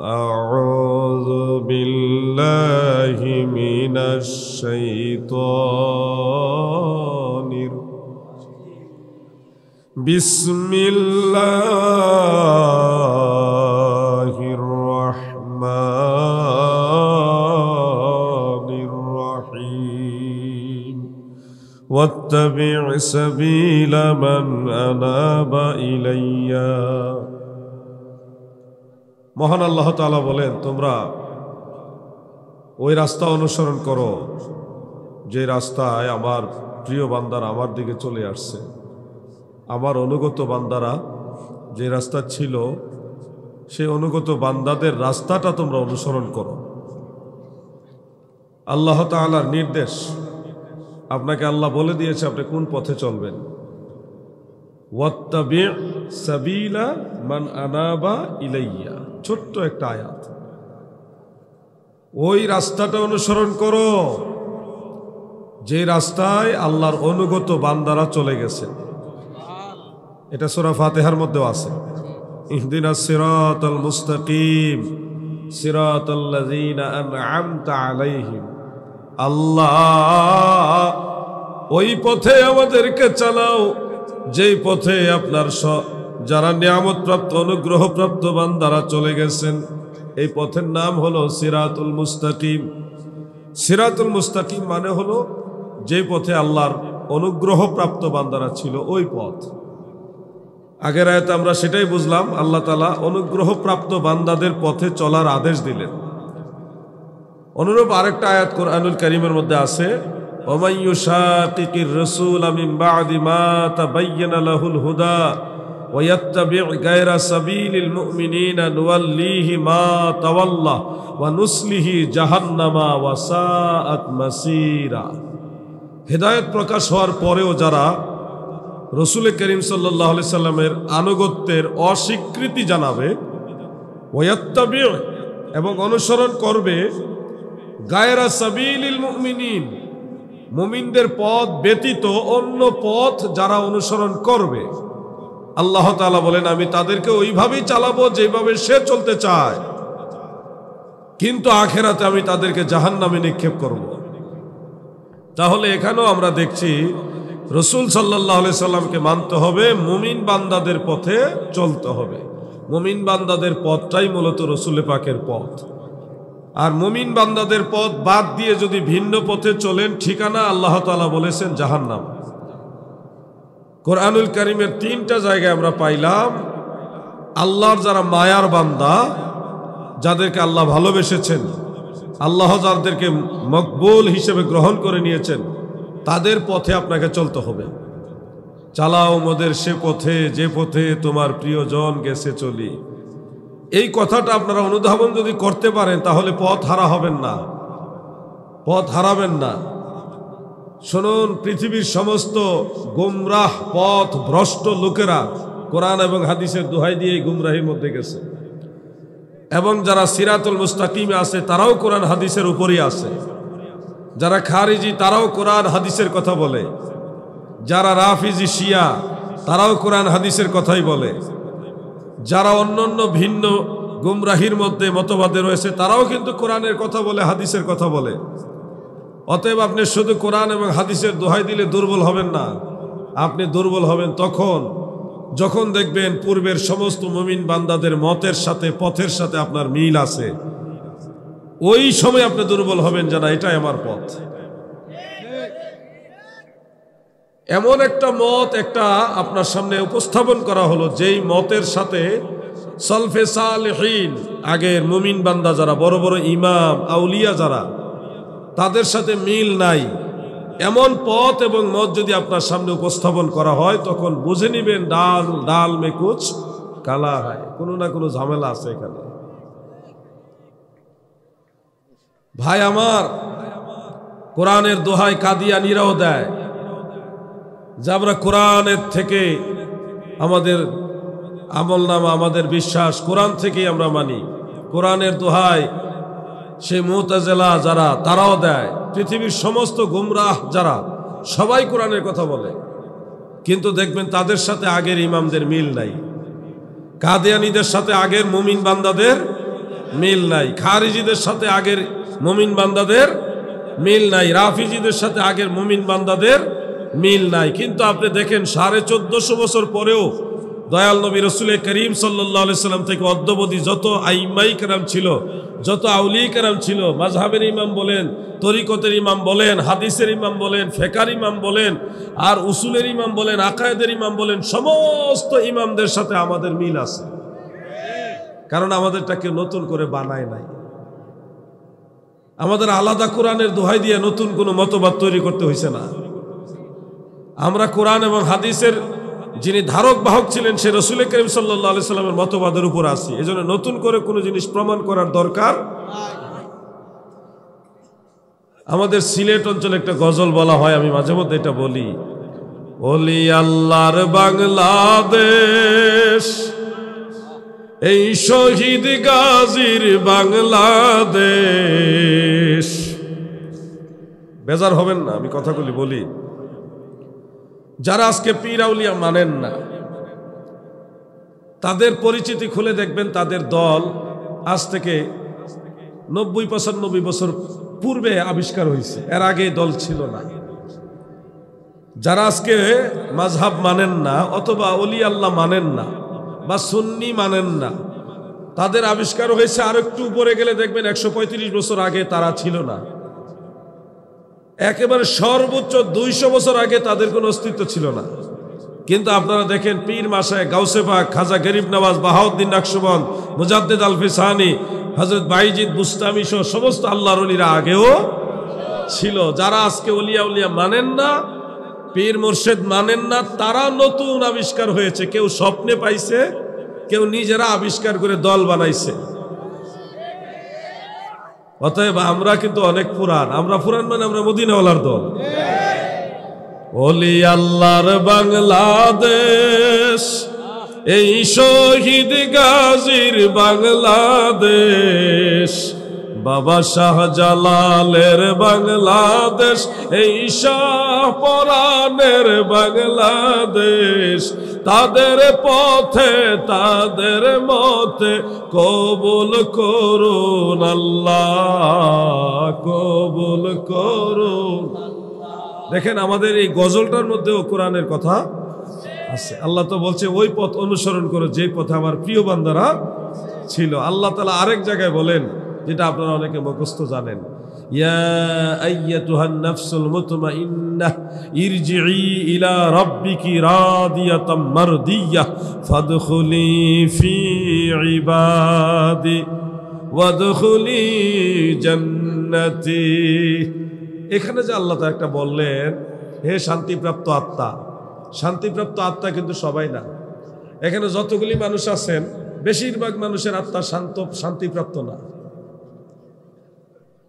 أعوذ بالله من الشيطان بسم الله الرحمن الرحيم واتبع سبيل من أناب إليّ মহান আল্লাহ তালা বলেন তোমরা ওই রাস্তা অনুসরণ করো যে রাস্তায় আমার প্রিয় বান্দারা আমার দিকে চলে আসছে আমার অনুগত বান্দারা যে রাস্তা ছিল সে অনুগত বান্দাদের রাস্তাটা তোমরা অনুসরণ করো আল্লাহ তালার নির্দেশ আপনাকে আল্লাহ বলে দিয়েছে আপনি কোন পথে চলবেন ওয়াত্তাবি সাবিলা মান আনাবা ইলাইয়া ছোট্ট একটা আয়াত ওই রাস্তাটা অনুসরণ করো যে রাস্তায় আল্লাহর অনুগত বান্দারা চলে গেছে এটা সোরা ফাতেহার মধ্যেও আছে ইহদিন সিরাত মুস্তাকিম সিরাত আলাইহিম আল্লাহ ওই পথে আমাদেরকে চালাও যেই পথে আপনার যারা নিয়ামতপ্রাপ্ত অনুগ্রহপ্রাপ্ত বান্দারা চলে গেছেন এই পথের নাম হলো সিরাতুল মুস্তাকিম সিরাতুল মুস্তাকিম মানে হলো যে পথে আল্লাহর অনুগ্রহপ্রাপ্ত বান্দারা ছিল ওই পথ আগের আয়তে আমরা সেটাই বুঝলাম আল্লাহ তালা অনুগ্রহপ্রাপ্ত বান্দাদের পথে চলার আদেশ দিলেন অনুরূপ আরেকটা আয়াত কোরআনুল করিমের মধ্যে আছে ওমাইয়ু শাকিকির রসুল আমিম বাদিমা তাবাইয়ানা লাহুল হুদা ويتبع غير سبيل المؤمنين نوليه ما تولى ونسله جهنم وساءت مسيرا হেদায়ত প্রকাশ হওয়ার পরেও যারা রসুল করিম সাল্লাহ সাল্লামের আনুগত্যের অস্বীকৃতি জানাবে ওয়াত্তাবি এবং অনুসরণ করবে গায়রা সাবিল মুমিনিন মুমিনদের পথ ব্যতীত অন্য পথ যারা অনুসরণ করবে আল্লাহ তালা বলেন আমি তাদেরকে ওইভাবেই চালাবো যেভাবে সে চলতে চায় কিন্তু আখেরাতে আমি তাদেরকে জাহান নামে নিক্ষেপ করব তাহলে এখানেও আমরা দেখছি রসুল সাল্লাহ সাল্লামকে মানতে হবে মুমিন বান্দাদের পথে চলতে হবে মুমিন বান্দাদের পথটাই মূলত রসুলে পাকের পথ আর মুমিন বান্দাদের পথ বাদ দিয়ে যদি ভিন্ন পথে চলেন ঠিকানা আল্লাহ তালা বলেছেন জাহান্নাম কোরআনুল করিমের তিনটা জায়গায় আমরা পাইলাম আল্লাহর যারা মায়ার বান্দা যাদেরকে আল্লাহ ভালোবেসেছেন আল্লাহ যাদেরকে মকবুল হিসেবে গ্রহণ করে নিয়েছেন তাদের পথে আপনাকে চলতে হবে চালাও মদের সে পথে যে পথে তোমার প্রিয়জন গেছে চলি এই কথাটা আপনারা অনুধাবন যদি করতে পারেন তাহলে পথ হারা হবেন না পথ হারাবেন না শুনুন পৃথিবীর সমস্ত গুমরাহ পথ ভ্রষ্ট লোকেরা কোরআন এবং হাদিসের দোহাই দিয়ে গুমরাহির মধ্যে গেছে এবং যারা সিরাতুল মুস্তাকিমে আছে তারাও কোরআন হাদিসের উপরই আছে যারা খারিজি তারাও কোরআন হাদিসের কথা বলে যারা রাফিজি শিয়া তারাও কোরআন হাদিসের কথাই বলে যারা অন্যান্য ভিন্ন গুমরাহির মধ্যে মতবাদে রয়েছে তারাও কিন্তু কোরআনের কথা বলে হাদিসের কথা বলে অতএব আপনি শুধু কোরআন এবং হাদিসের দোহাই দিলে দুর্বল হবেন না আপনি দুর্বল হবেন তখন যখন দেখবেন পূর্বের সমস্ত মমিন বান্দাদের মতের সাথে পথের সাথে আপনার মিল আছে ওই সময় আপনি দুর্বল হবেন যে না এটাই আমার পথ এমন একটা মত একটা আপনার সামনে উপস্থাপন করা হলো যেই মতের সাথে সলফে আগের মুমিন বান্দা যারা বড় বড় ইমাম আউলিয়া যারা তাদের সাথে মিল নাই এমন পথ এবং মত যদি আপনার সামনে উপস্থাপন করা হয় তখন বুঝে নিবেন ডাল ডাল মেকুচ কালা হয় কোনো না কোনো ঝামেলা আছে এখানে ভাই আমার কোরআনের দোহায় কাদিয়া নিরাও দেয় যে আমরা কোরআনের থেকে আমাদের আমল নামা আমাদের বিশ্বাস কোরআন থেকেই আমরা মানি কোরআনের দোহায় সে মোতাজেলা যারা তারাও দেয় পৃথিবীর সমস্ত গুমরাহ যারা সবাই কোরআনের কথা বলে কিন্তু দেখবেন তাদের সাথে আগের ইমামদের মিল নাই কাদিয়ানিদের সাথে আগের মুমিন বান্দাদের মিল নাই খারিজিদের সাথে আগের মুমিন বান্দাদের মিল নাই রাফিজিদের সাথে আগের মুমিন বান্দাদের মিল নাই কিন্তু আপনি দেখেন সাড়ে চোদ্দশো বছর পরেও দয়াল নবী রসুলের করিম সাল্লি সাল্লাম থেকে অদ্যবধি যত আইমাই কেরাম ছিল যত আউলি কেরাম ছিল মাঝহাবের ইমাম বলেন তরিকতের ইমাম বলেন হাদিসের ইমাম বলেন ফেকার ইমাম বলেন আর উসুলের ইমাম বলেন আকায়দের ইমাম বলেন সমস্ত ইমামদের সাথে আমাদের মিল আছে কারণ আমাদেরটাকে নতুন করে বানায় নাই আমাদের আলাদা কোরআনের দোহাই দিয়ে নতুন কোনো মতবাদ তৈরি করতে হয়েছে না আমরা কোরআন এবং হাদিসের যিনি ধারক বাহক ছিলেন সে রসুলের করিম সাল্লা আলি সাল্লামের মতবাদের উপর আসি এজন্য নতুন করে কোনো জিনিস প্রমাণ করার দরকার আমাদের সিলেট অঞ্চলে একটা গজল বলা হয় আমি মাঝে মধ্যে এটা বলি অলি আল্লাহর বাংলাদেশ এই শহীদ গাজীর বাংলাদেশ বেজার হবেন না আমি কথাগুলি বলি যারা আজকে পীরাউলিয়া মানেন না তাদের পরিচিতি খুলে দেখবেন তাদের দল আজ থেকে নব্বই পঁচানব্বই বছর পূর্বে আবিষ্কার হয়েছে এর আগে দল ছিল না যারা আজকে মাঝহাব মানেন না অথবা অলি আল্লাহ মানেন না বা সুন্নি মানেন না তাদের আবিষ্কার হয়েছে আর একটু উপরে গেলে দেখবেন একশো বছর আগে তারা ছিল না একেবারে সর্বোচ্চ দুইশো বছর আগে তাদের কোনো অস্তিত্ব ছিল না কিন্তু আপনারা দেখেন পীর মাসায় গাউসেফা খাজা গরিব নওয়াজ বাহাউদ্দিন নাকশবন্দ মুজাদ্দিদ আলফি সাহানি হজরত বাইজিদ বুস্তামি সহ সমস্ত আল্লাহর অলিরা আগেও ছিল যারা আজকে অলিয়া উলিয়া মানেন না পীর মুর্শেদ মানেন না তারা নতুন আবিষ্কার হয়েছে কেউ স্বপ্নে পাইছে কেউ নিজেরা আবিষ্কার করে দল বানাইছে অতএব আমরা কিন্তু অনেক পুরান আমরা পুরান মানে আমরা মদিনাওয়ালার দল অলি আল্লাহর বাংলাদেশ এই শহীদ গাজীর বাংলাদেশ বাবা শাহজালালের বাংলাদেশ এই শাহ পরাণের বাংলাদেশ তাদের পথে তাদের মতে কবুল করুন আল্লাহ কবুল করুন দেখেন আমাদের এই গজলটার মধ্যেও কোরআনের কথা আছে আল্লাহ তো বলছে ওই পথ অনুসরণ করো যে পথে আমার প্রিয় বান্দারা ছিল আল্লাহ তালা আরেক জায়গায় বলেন যেটা আপনারা অনেকে মুখস্থ জানেন এখানে যে আল্লাহ একটা বললেন হে শান্তিপ্রাপ্ত আত্মা শান্তিপ্রাপ্ত আত্মা কিন্তু সবাই না এখানে যতগুলি মানুষ আছেন বেশিরভাগ মানুষের আত্মা শান্ত শান্তিপ্রাপ্ত না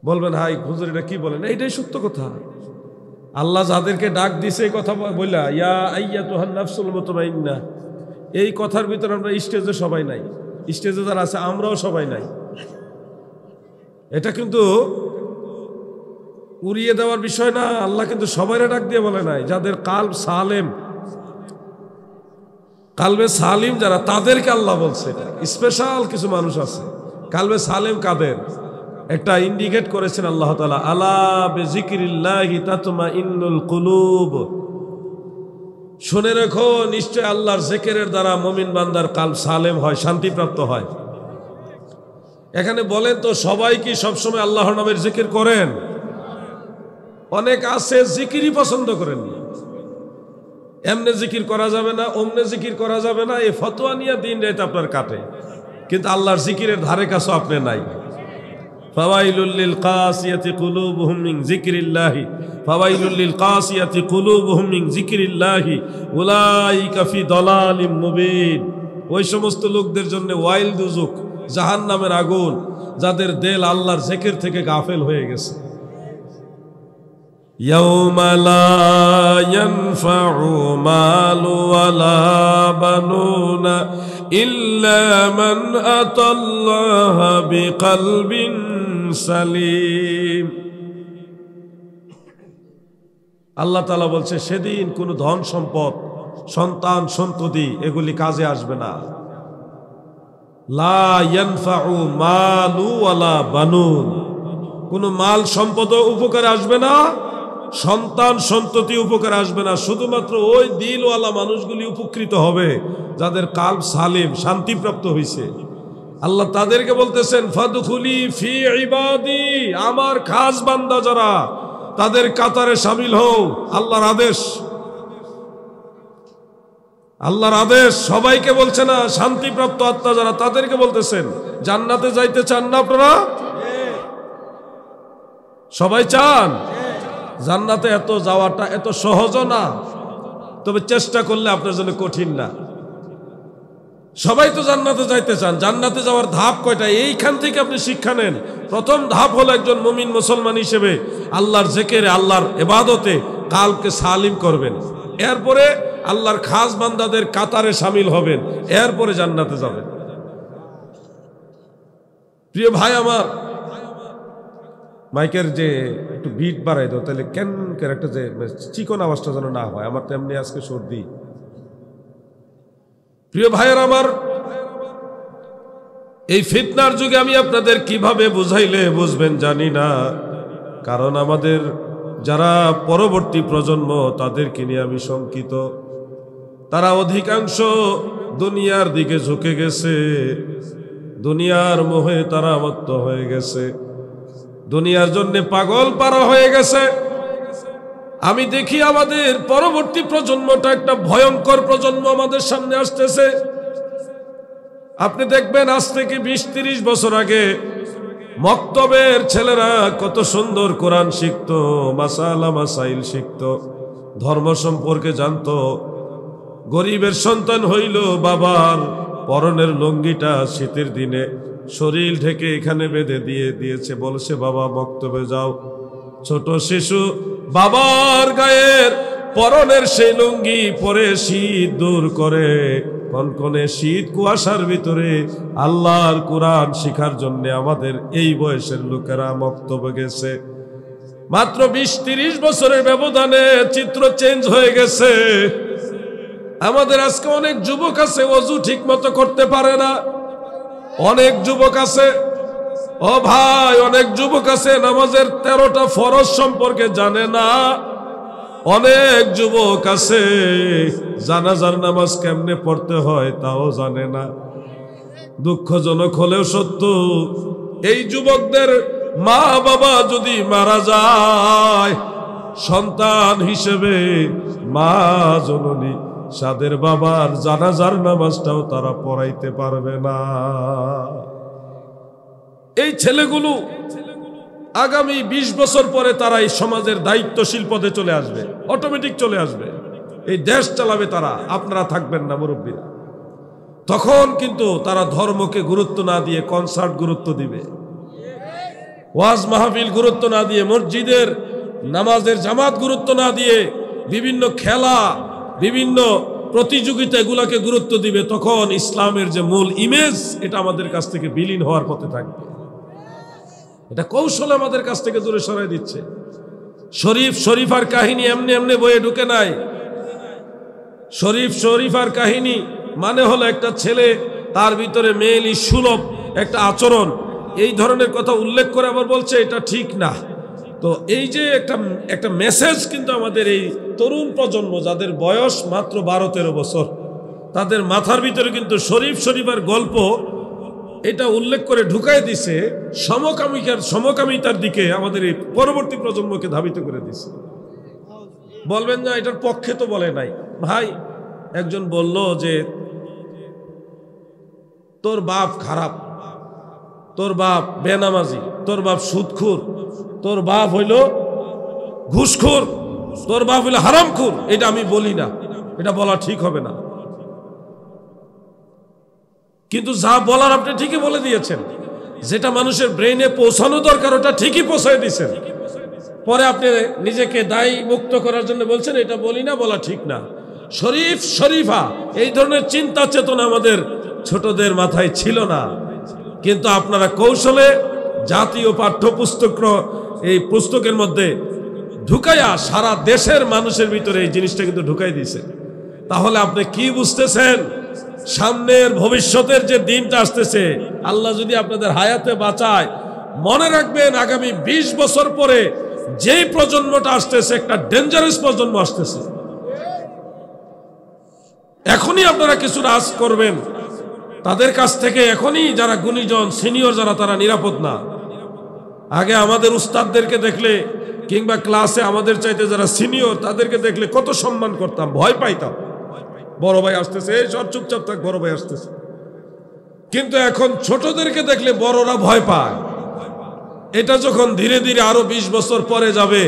বলবেন হাই হুজুর এটা কি বলেন এইটাই সত্য কথা আল্লাহ যাদেরকে ডাক দিছে এই কথা বললা ইয়া আইয়া তোহার নাফসুল মোতমাইন্না এই কথার ভিতরে আমরা স্টেজে সবাই নাই স্টেজে যারা আছে আমরাও সবাই নাই এটা কিন্তু উড়িয়ে দেওয়ার বিষয় না আল্লাহ কিন্তু সবাই ডাক দিয়ে বলে নাই যাদের কাল সালেম কালবে সালিম যারা তাদেরকে আল্লাহ বলছে স্পেশাল কিছু মানুষ আছে কালবে সালেম কাদের একটা ইন্ডিকেট করেছেন আল্লাহ তালা আল্লাহ শুনে রেখো নিশ্চয় আল্লাহর জেকেরের দ্বারা মমিন বান্দার কাল সালেম হয় শান্তিপ্রাপ্ত হয় এখানে বলেন তো সবাই কি সবসময় আল্লাহর নামের জিকির করেন অনেক আছে জিকিরই পছন্দ করেন এমনে জিকির করা যাবে না অমনে জিকির করা যাবে না এ ফতোয়া নিয়ে দিন রাত আপনার কাটে কিন্তু আল্লাহর জিকিরের ধারে কাছে আপনি নাই ফাওয়াইলুল কাসিয়াতি কুলুবুহুম মিন যিকরিল্লাহি ফাওয়াইলুল কাসিয়াতি কুলুবুহুম মিন যিকরিল্লাহি উলাইকা ফি দালালিম মুবিন ওই সমস্ত লোকদের জন্য ওয়াইল দুজুক জাহান্নামের আগুন যাদের দেল আল্লাহর জেকের থেকে গাফেল হয়ে গেছে يوم لا ينفع مال ولا بنون إلا من أتى الله بقلب سليم আল্লাহ তালা বলছে সেদিন কোনো ধন সম্পদ সন্তান সন্ততি এগুলি কাজে আসবে না লা ইয়ানফাউ বানুন কোনো মাল সম্পদ উপকারে আসবে না সন্তান সন্ততি উপকার আসবে না শুধুমাত্র ওই দিলওয়ালা মানুষগুলি উপকৃত হবে যাদের কাল সালিম শান্তিপ্রাপ্ত হয়েছে আল্লাহ তাদেরকে বলতেছেন ফাদুখুলি ফি ইবাদি আমার খাস বান্দা যারা তাদের কাতারে সামিল হও আল্লাহর আদেশ আল্লাহর আদেশ সবাইকে বলছে না শান্তিপ্রাপ্ত আত্মা যারা তাদেরকে বলতেছেন জান্নাতে যাইতে চান না আপনারা সবাই চান জান্নাতে এত যাওয়াটা এত সহজও না তবে চেষ্টা করলে আপনার জন্য কঠিন না সবাই তো জান্নাতে যাইতে চান জান্নাতে যাওয়ার ধাপ কয়টা এইখান থেকে আপনি শিক্ষা নেন প্রথম ধাপ হলো একজন মুমিন মুসলমান হিসেবে আল্লাহর জেকের আল্লাহর এবাদতে কালকে সালিম করবেন এরপরে আল্লাহর খাস বান্দাদের কাতারে সামিল হবেন এরপরে জান্নাতে যাবেন প্রিয় ভাই আমার মাইকের যে একটু বিট বাড়াই দাও তাহলে কেন একটা যে মানে চিকন আওয়াজটা যেন না হয় আমার তেমনি আজকে সর্দি প্রিয় ভাইয়ের আমার এই ফিতনার যুগে আমি আপনাদের কিভাবে বুঝাইলে বুঝবেন জানি না কারণ আমাদের যারা পরবর্তী প্রজন্ম তাদেরকে নিয়ে আমি শঙ্কিত তারা অধিকাংশ দুনিয়ার দিকে ঝুঁকে গেছে দুনিয়ার মোহে তারা মত্ত হয়ে গেছে দুনিয়ার জন্য পাগল পারা হয়ে গেছে আমি দেখি আমাদের পরবর্তী প্রজন্মটা একটা ভয়ঙ্কর প্রজন্ম আমাদের সামনে আসতেছে আপনি দেখবেন আজ থেকে বিশ তিরিশ বছর আগে মক্তবের ছেলেরা কত সুন্দর কোরআন শিখত মাসালা মাসাইল শিখত ধর্ম সম্পর্কে জানত গরিবের সন্তান হইল বাবার পরনের লঙ্গিটা শীতের দিনে শরীর ঢেকে এখানে বেঁধে দিয়ে দিয়েছে বলছে বাবা বক্তব্যে যাও ছোট শিশু বাবার গায়ের পরনের সেই লুঙ্গি পরে শীত দূর করে কনকনে শীত কুয়াশার ভিতরে আল্লাহর কোরআন শিখার জন্য আমাদের এই বয়সের লোকেরা বক্তব্য গেছে মাত্র বিশ তিরিশ বছরের ব্যবধানে চিত্র চেঞ্জ হয়ে গেছে আমাদের আজকে অনেক যুবক আছে অজু ঠিক মতো করতে পারে না অনেক যুবক আছে ও ভাই অনেক যুবক আছে নামাজের তেরোটা ফরজ সম্পর্কে জানে না অনেক যুবক আছে জানাজার নামাজ কেমনে পড়তে হয় তাও জানে না দুঃখজনক হলেও সত্য এই যুবকদের মা বাবা যদি মারা যায় সন্তান হিসেবে মা জননী সাদের বাবার জানাজার নামাজটাও তারা পড়াইতে পারবে না এই ছেলেগুলো আগামী ২০ বছর পরে তারা এই সমাজের দায়িত্বশীল পদে চলে আসবে অটোমেটিক চলে আসবে এই দেশ চালাবে তারা আপনারা থাকবেন না মুরব্বীরা তখন কিন্তু তারা ধর্মকে গুরুত্ব না দিয়ে কনসার্ট গুরুত্ব দিবে ওয়াজ মাহফিল গুরুত্ব না দিয়ে মসজিদের নামাজের জামাত গুরুত্ব না দিয়ে বিভিন্ন খেলা বিভিন্ন প্রতিযোগিতা এগুলাকে গুরুত্ব দিবে তখন ইসলামের যে মূল ইমেজ এটা আমাদের কাছ থেকে বিলীন হওয়ার পথে থাকবে এটা কৌশল আমাদের কাছ থেকে দূরে সরাই দিচ্ছে শরীফ শরীফার কাহিনী এমনি এমনি বইয়ে ঢুকে নাই শরীফ শরীফার কাহিনী মানে হলো একটা ছেলে তার ভিতরে মেয়েলি সুলভ একটা আচরণ এই ধরনের কথা উল্লেখ করে আবার বলছে এটা ঠিক না তো এই যে একটা একটা মেসেজ কিন্তু আমাদের এই তরুণ প্রজন্ম যাদের বয়স মাত্র বারো তেরো বছর তাদের মাথার ভিতরে কিন্তু শরীফ শরীফের গল্প এটা উল্লেখ করে ঢুকাই দিছে সমকামিকার সমকামিতার দিকে আমাদের এই পরবর্তী প্রজন্মকে ধাবিত করে দিছে বলবেন না এটার পক্ষে তো বলে নাই ভাই একজন বলল যে তোর বাপ খারাপ তোর বাপ বেনামাজি তোর বাপ সুদখুর তোর বাপ হইল ঘুষখোর তোর বাপ হইল হারামখোর এটা আমি বলি না এটা বলা ঠিক হবে না কিন্তু যা বলার আপনি ঠিকই বলে দিয়েছেন যেটা মানুষের ব্রেইনে পৌঁছানো দরকার ওটা ঠিকই পৌঁছায় দিয়েছেন পরে আপনি নিজেকে দায়ী মুক্ত করার জন্য বলছেন এটা বলি না বলা ঠিক না শরীফ শরীফা এই ধরনের চিন্তা চেতনা আমাদের ছোটদের মাথায় ছিল না কিন্তু আপনারা কৌশলে জাতীয় পাঠ্যপুস্তক এই পুস্তকের মধ্যে ঢুকাইয়া সারা দেশের মানুষের ভিতরে এই জিনিসটা কিন্তু ঢুকাই দিছে তাহলে আপনি কি বুঝতেছেন সামনের ভবিষ্যতের যে দিনটা আসতেছে আল্লাহ যদি আপনাদের হায়াতে বাঁচায় মনে রাখবেন আগামী ২০ বছর পরে যেই প্রজন্মটা আসতেছে একটা ডেঞ্জারাস প্রজন্ম আসতেছে এখনই আপনারা কিছু রাজ করবেন তাদের কাছ থেকে এখনই যারা গুণীজন সিনিয়র যারা তারা নিরাপদ না আগে আমাদের উস্তাদদেরকে দেখলে কিংবা ক্লাসে আমাদের চাইতে যারা সিনিয়র তাদেরকে দেখলে কত সম্মান করতাম ভয় পাইতাম বড় ভাই আসতেছে এই সব চুপচাপ থাক বড় ভাই আসতেছে কিন্তু এখন ছোটদেরকে দেখলে বড়রা ভয় পায় এটা যখন ধীরে ধীরে আরো বিশ বছর পরে যাবে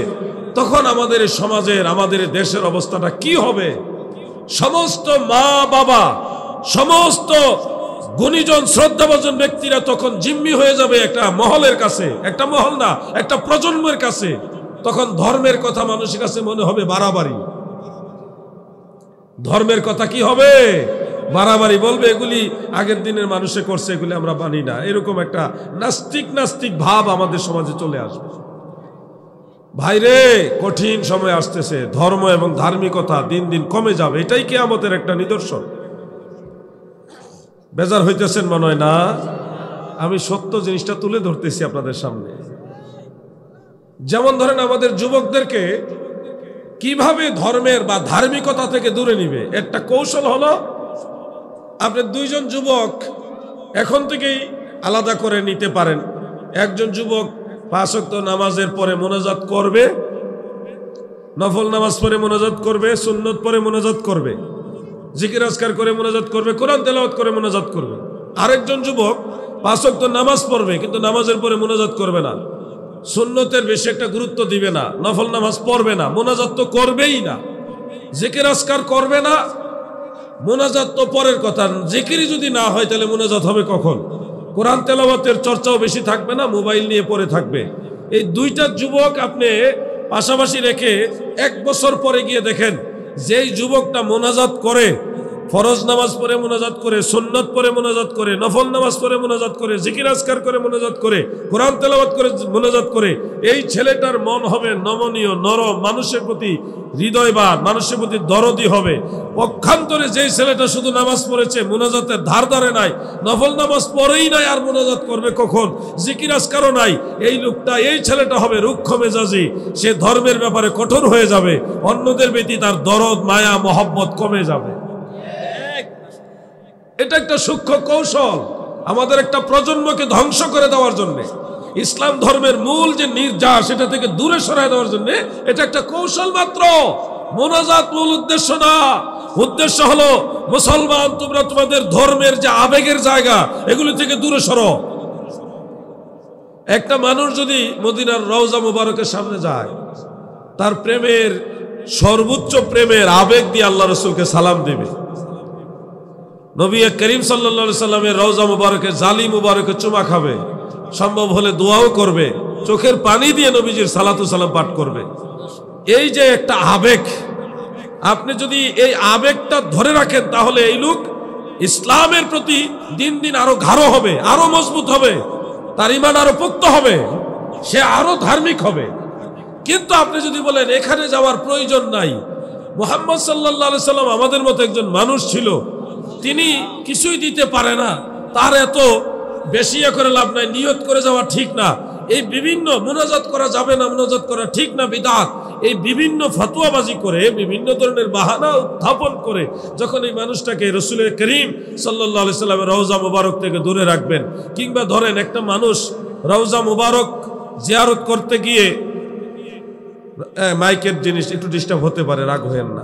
তখন আমাদের সমাজের আমাদের দেশের অবস্থাটা কি হবে সমস্ত মা বাবা সমস্ত গুণীজন শ্রদ্ধাভাজন ব্যক্তিরা তখন জিম্মি হয়ে যাবে একটা মহলের কাছে একটা মহল না একটা প্রজন্মের কাছে তখন ধর্মের কথা মানুষের কাছে মনে হবে বাড়াবাড়ি ধর্মের কথা কি হবে বাড়াবাড়ি বলবে এগুলি আগের দিনের মানুষে করছে এগুলি আমরা বানি না এরকম একটা নাস্তিক নাস্তিক ভাব আমাদের সমাজে চলে আসবে ভাইরে কঠিন সময় আসতেছে ধর্ম এবং ধার্মিকতা দিন দিন কমে যাবে এটাই কি আমাদের একটা নিদর্শন বেজার হইতেছেন মনে হয় না আমি সত্য জিনিসটা তুলে ধরতেছি আপনাদের সামনে যেমন ধরেন আমাদের যুবকদেরকে কিভাবে ধর্মের বা ধার্মিকতা থেকে দূরে নিবে একটা কৌশল হলো আপনি দুইজন যুবক এখন থেকেই আলাদা করে নিতে পারেন একজন যুবক পাঁচক্ত নামাজের পরে মোনাজাত করবে নফল নামাজ পরে মোনাজাত করবে সুন্নত পরে মোনাজাত করবে জিকির আজকার করে মোনাজাত করবে কোরআন তেলাওয়াত করে মোনাজাত করবে আরেকজন যুবক পাঁচক তো নামাজ পড়বে কিন্তু নামাজের পরে মোনাজাত করবে না সুন্নতের বেশি একটা গুরুত্ব দিবে না নফল নামাজ পড়বে না মোনাজাত তো করবেই না জিকির আজকার করবে না মোনাজাত তো পরের কথা জিকিরই যদি না হয় তাহলে মোনাজাত হবে কখন কোরআন তেলাওয়াতের চর্চাও বেশি থাকবে না মোবাইল নিয়ে পড়ে থাকবে এই দুইটা যুবক আপনি পাশাপাশি রেখে এক বছর পরে গিয়ে দেখেন যেই যুবকটা মোনাজাত করে ফরজ নামাজ পড়ে মোনাজাত করে সন্ন্যত পরে মোনাজাত করে নফল নামাজ পরে মোনাজাত করে জিকির আজকার করে মোনাজাত করে কোরআন তেলাবাদ করে মোনাজাত করে এই ছেলেটার মন হবে নমনীয় নরম মানুষের প্রতি বা মানুষের প্রতি দরদি হবে পক্ষান্তরে যেই ছেলেটা শুধু নামাজ পড়েছে মোনাজাতের ধার ধারে নাই নফল নামাজ পড়েই নাই আর মোনাজাত করবে কখন জিকির আজকারও নাই এই লোকটা এই ছেলেটা হবে রুক্ষ মেজাজি সে ধর্মের ব্যাপারে কঠোর হয়ে যাবে অন্যদের ব্যতী তার দরদ মায়া মহব্বত কমে যাবে এটা একটা সূক্ষ্ম কৌশল আমাদের একটা প্রজন্মকে ধ্বংস করে দেওয়ার জন্য ইসলাম ধর্মের মূল যে নির্যাস সেটা থেকে দূরে সরাই দেওয়ার জন্য এটা একটা কৌশল মাত্র মোনাজাত মূল উদ্দেশ্য না উদ্দেশ্য হলো মুসলমান তোমরা তোমাদের ধর্মের যে আবেগের জায়গা এগুলি থেকে দূরে সরো একটা মানুষ যদি মদিনার রওজা মুবারকের সামনে যায় তার প্রেমের সর্বোচ্চ প্রেমের আবেগ দিয়ে আল্লাহ রসুলকে সালাম দেবে নবী করিম সাল্লা সাল্লামের রওজা মুবারকে জালি মুবারকে চুমা খাবে সম্ভব হলে দোয়াও করবে চোখের পানি দিয়ে নবীজির সালাতু সালাম পাঠ করবে এই যে একটা আবেগ আপনি যদি এই আবেগটা ধরে রাখেন তাহলে এই লোক ইসলামের প্রতি দিন দিন আরো ঘাড়ো হবে আরো মজবুত হবে তার ইমান আরো পোক্ত হবে সে আরো ধার্মিক হবে কিন্তু আপনি যদি বলেন এখানে যাওয়ার প্রয়োজন নাই মোহাম্মদ সাল্লা সাল্লাম আমাদের মতো একজন মানুষ ছিল তিনি কিছুই দিতে পারে না তার এত বেশি করে লাভ নাই নিয়ত করে যাওয়া ঠিক না এই বিভিন্ন মোনাজাত করা যাবে না মোনাজাত করা ঠিক না বিদাত এই বিভিন্ন ফতুয়াবাজি করে বিভিন্ন ধরনের বাহানা উত্থাপন করে যখন এই মানুষটাকে রসুলের করিম সাল্লি সাল্লামের রওজা মুবারক থেকে দূরে রাখবেন কিংবা ধরেন একটা মানুষ রওজা মুবারক জিয়ারত করতে গিয়ে মাইকের জিনিস একটু ডিস্টার্ব হতে পারে রাগ হয়েন না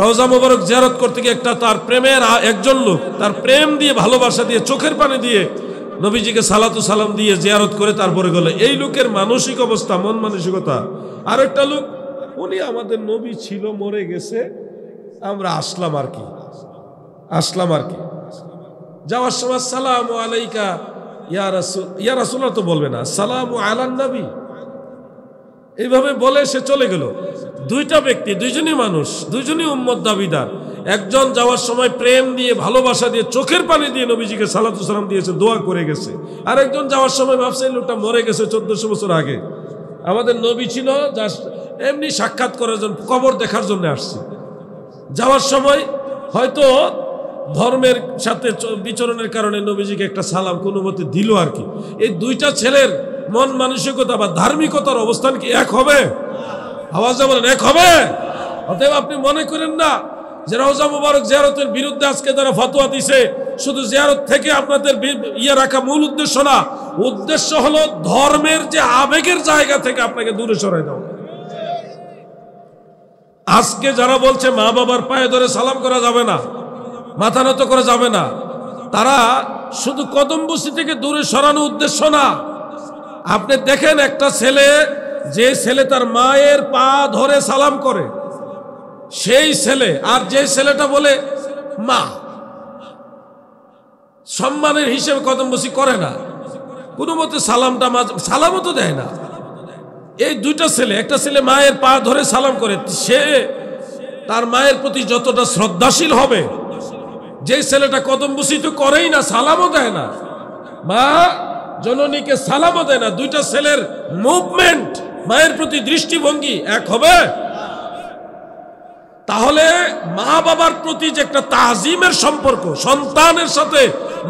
রওজা মোবারক জিয়ারত করতে গিয়ে একটা তার প্রেমের একজন লোক তার প্রেম দিয়ে ভালোবাসা দিয়ে চোখের পানি দিয়ে নবীজিকে সালাতু সালাম দিয়ে জিয়ারত করে তারপরে গেল এই লোকের মানসিক অবস্থা মন মানসিকতা আর একটা লোক উনি আমাদের নবী ছিল মরে গেছে আমরা আসলাম আর কি আসলাম আর কি যাওয়ার সময় সালাম আলাইকা ইয়া রাসুল ইয়া তো বলবে না সালাম আলান নবী এইভাবে বলে সে চলে গেল দুইটা ব্যক্তি দুইজনই মানুষ দুইজনই উম্মদ দাবিদার একজন যাওয়ার সময় প্রেম দিয়ে ভালোবাসা দিয়ে চোখের পানি দিয়ে নবীজিকে সালাতু সালাম দিয়েছে দোয়া করে গেছে আর একজন যাওয়ার সময় ভাবছে লোকটা মরে গেছে চোদ্দশো বছর আগে আমাদের নবী ছিল জাস্ট এমনি সাক্ষাৎ করার জন্য কবর দেখার জন্য আসছে যাওয়ার সময় হয়তো ধর্মের সাথে বিচরণের কারণে নবীজিকে একটা সালাম কোনো মতে দিল আর কি এই দুইটা ছেলের মন মানসিকতা বা ধার্মিকতার অবস্থান কি এক হবে আওয়াজা বলেন এক হবে অতএব আপনি মনে করেন না যে রওজা মুবারক জিয়ারতের বিরুদ্ধে আজকে তারা ফতোয়া দিছে শুধু জিয়ারত থেকে আপনাদের ইয়ে রাখা মূল উদ্দেশ্য না উদ্দেশ্য হলো ধর্মের যে আবেগের জায়গা থেকে আপনাকে দূরে সরাই দেওয়া আজকে যারা বলছে মা বাবার পায়ে ধরে সালাম করা যাবে না মাথা নত করা যাবে না তারা শুধু কদম্বসি থেকে দূরে সরানো উদ্দেশ্য না আপনি দেখেন একটা ছেলে যে ছেলে তার মায়ের পা ধরে সালাম করে সেই ছেলে আর যে ছেলেটা বলে মা সম্মানের হিসেবে কদমবসি করে না কোনো মতে সালামটা সালামও তো দেয় না এই দুইটা ছেলে একটা ছেলে মায়ের পা ধরে সালাম করে সে তার মায়ের প্রতি যতটা শ্রদ্ধাশীল হবে যে ছেলেটা কদমবসি তো করেই না সালামও দেয় না মা জননীকে সালামও দেয় না দুইটা ছেলের মুভমেন্ট মায়ের প্রতি দৃষ্টিভঙ্গি এক হবে তাহলে মা বাবার প্রতি যে একটা তাজিমের সম্পর্ক সন্তানের সাথে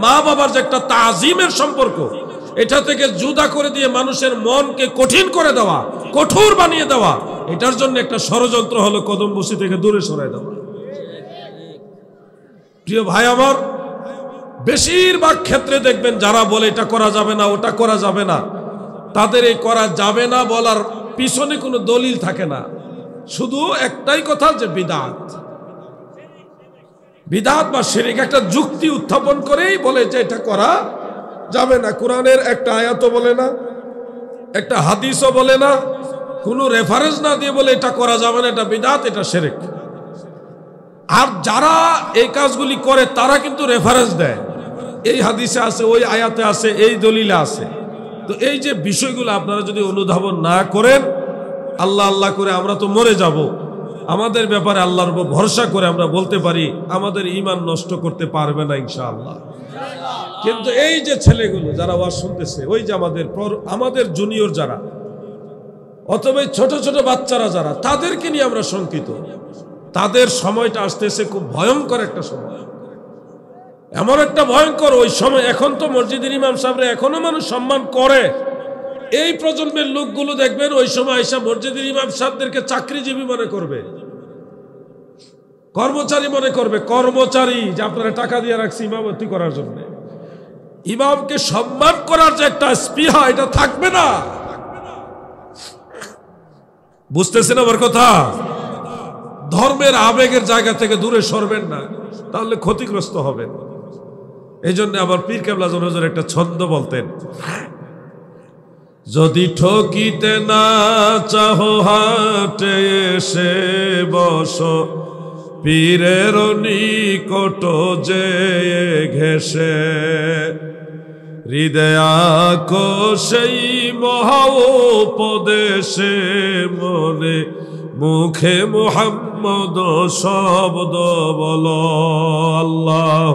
মা বাবার যে একটা তাজিমের সম্পর্ক এটা থেকে জুদা করে দিয়ে মানুষের মনকে কঠিন করে দেওয়া কঠোর বানিয়ে দেওয়া এটার জন্য একটা ষড়যন্ত্র হলো বসি থেকে দূরে সরাই দেওয়া প্রিয় ভাই আমার বেশিরভাগ ক্ষেত্রে দেখবেন যারা বলে এটা করা যাবে না ওটা করা যাবে না তাদের এই করা যাবে না বলার পিছনে কোনো দলিল থাকে না শুধু একটাই কথা যে বিদাত বিদাত বা শিরিক একটা যুক্তি উত্থাপন করেই বলে যে এটা করা যাবে না কোরআনের একটা আয়াতও বলে না একটা হাদিসও বলে না কোনো রেফারেন্স না দিয়ে বলে এটা করা যাবে না এটা বিদাত এটা সেরেক আর যারা এই কাজগুলি করে তারা কিন্তু রেফারেন্স দেয় এই হাদিসে আছে ওই আয়াতে আছে এই দলিলে আছে তো এই যে বিষয়গুলো আপনারা যদি অনুধাবন না করেন আল্লাহ আল্লাহ করে আমরা তো মরে যাব আমাদের ব্যাপারে আল্লাহর উপর ভরসা করে আমরা বলতে পারি আমাদের ইমান নষ্ট করতে পারবে না ইনশাআল্লাহ কিন্তু এই যে ছেলেগুলো যারা ওয়াজ শুনতেছে ওই যে আমাদের আমাদের জুনিয়র যারা অথবা ছোট ছোট বাচ্চারা যারা তাদেরকে নিয়ে আমরা শঙ্কিত তাদের সময়টা আসতেছে খুব ভয়ঙ্কর একটা সময় এমন একটা ভয়ঙ্কর ওই সময় এখন তো মসজিদের ইমাম সাহেবরা এখনো মানুষ সম্মান করে এই প্রজন্মের লোকগুলো দেখবেন ওই সময় এসে মসজিদের ইমাম সাহেবদেরকে চাকরিজীবী মনে করবে কর্মচারী মনে করবে কর্মচারী যে আপনারা টাকা দিয়ে রাখছি ইমামতি করার জন্য ইমামকে সম্মান করার যে একটা স্পৃহা এটা থাকবে না বুঝতেছেন আমার কথা ধর্মের আবেগের জায়গা থেকে দূরে সরবেন না তাহলে ক্ষতিগ্রস্ত হবেন এই জন্য আমার পীর কেবলা জনজোর একটা ছন্দ বলতেন যদি ঠকিতে না চাহ হাটে এসে বস পীরের নিকট যে ঘেসে হৃদয়াক সেই মহাপদেশে মনে মুখে মোহাম্মদ শব্দ বল আল্লাহ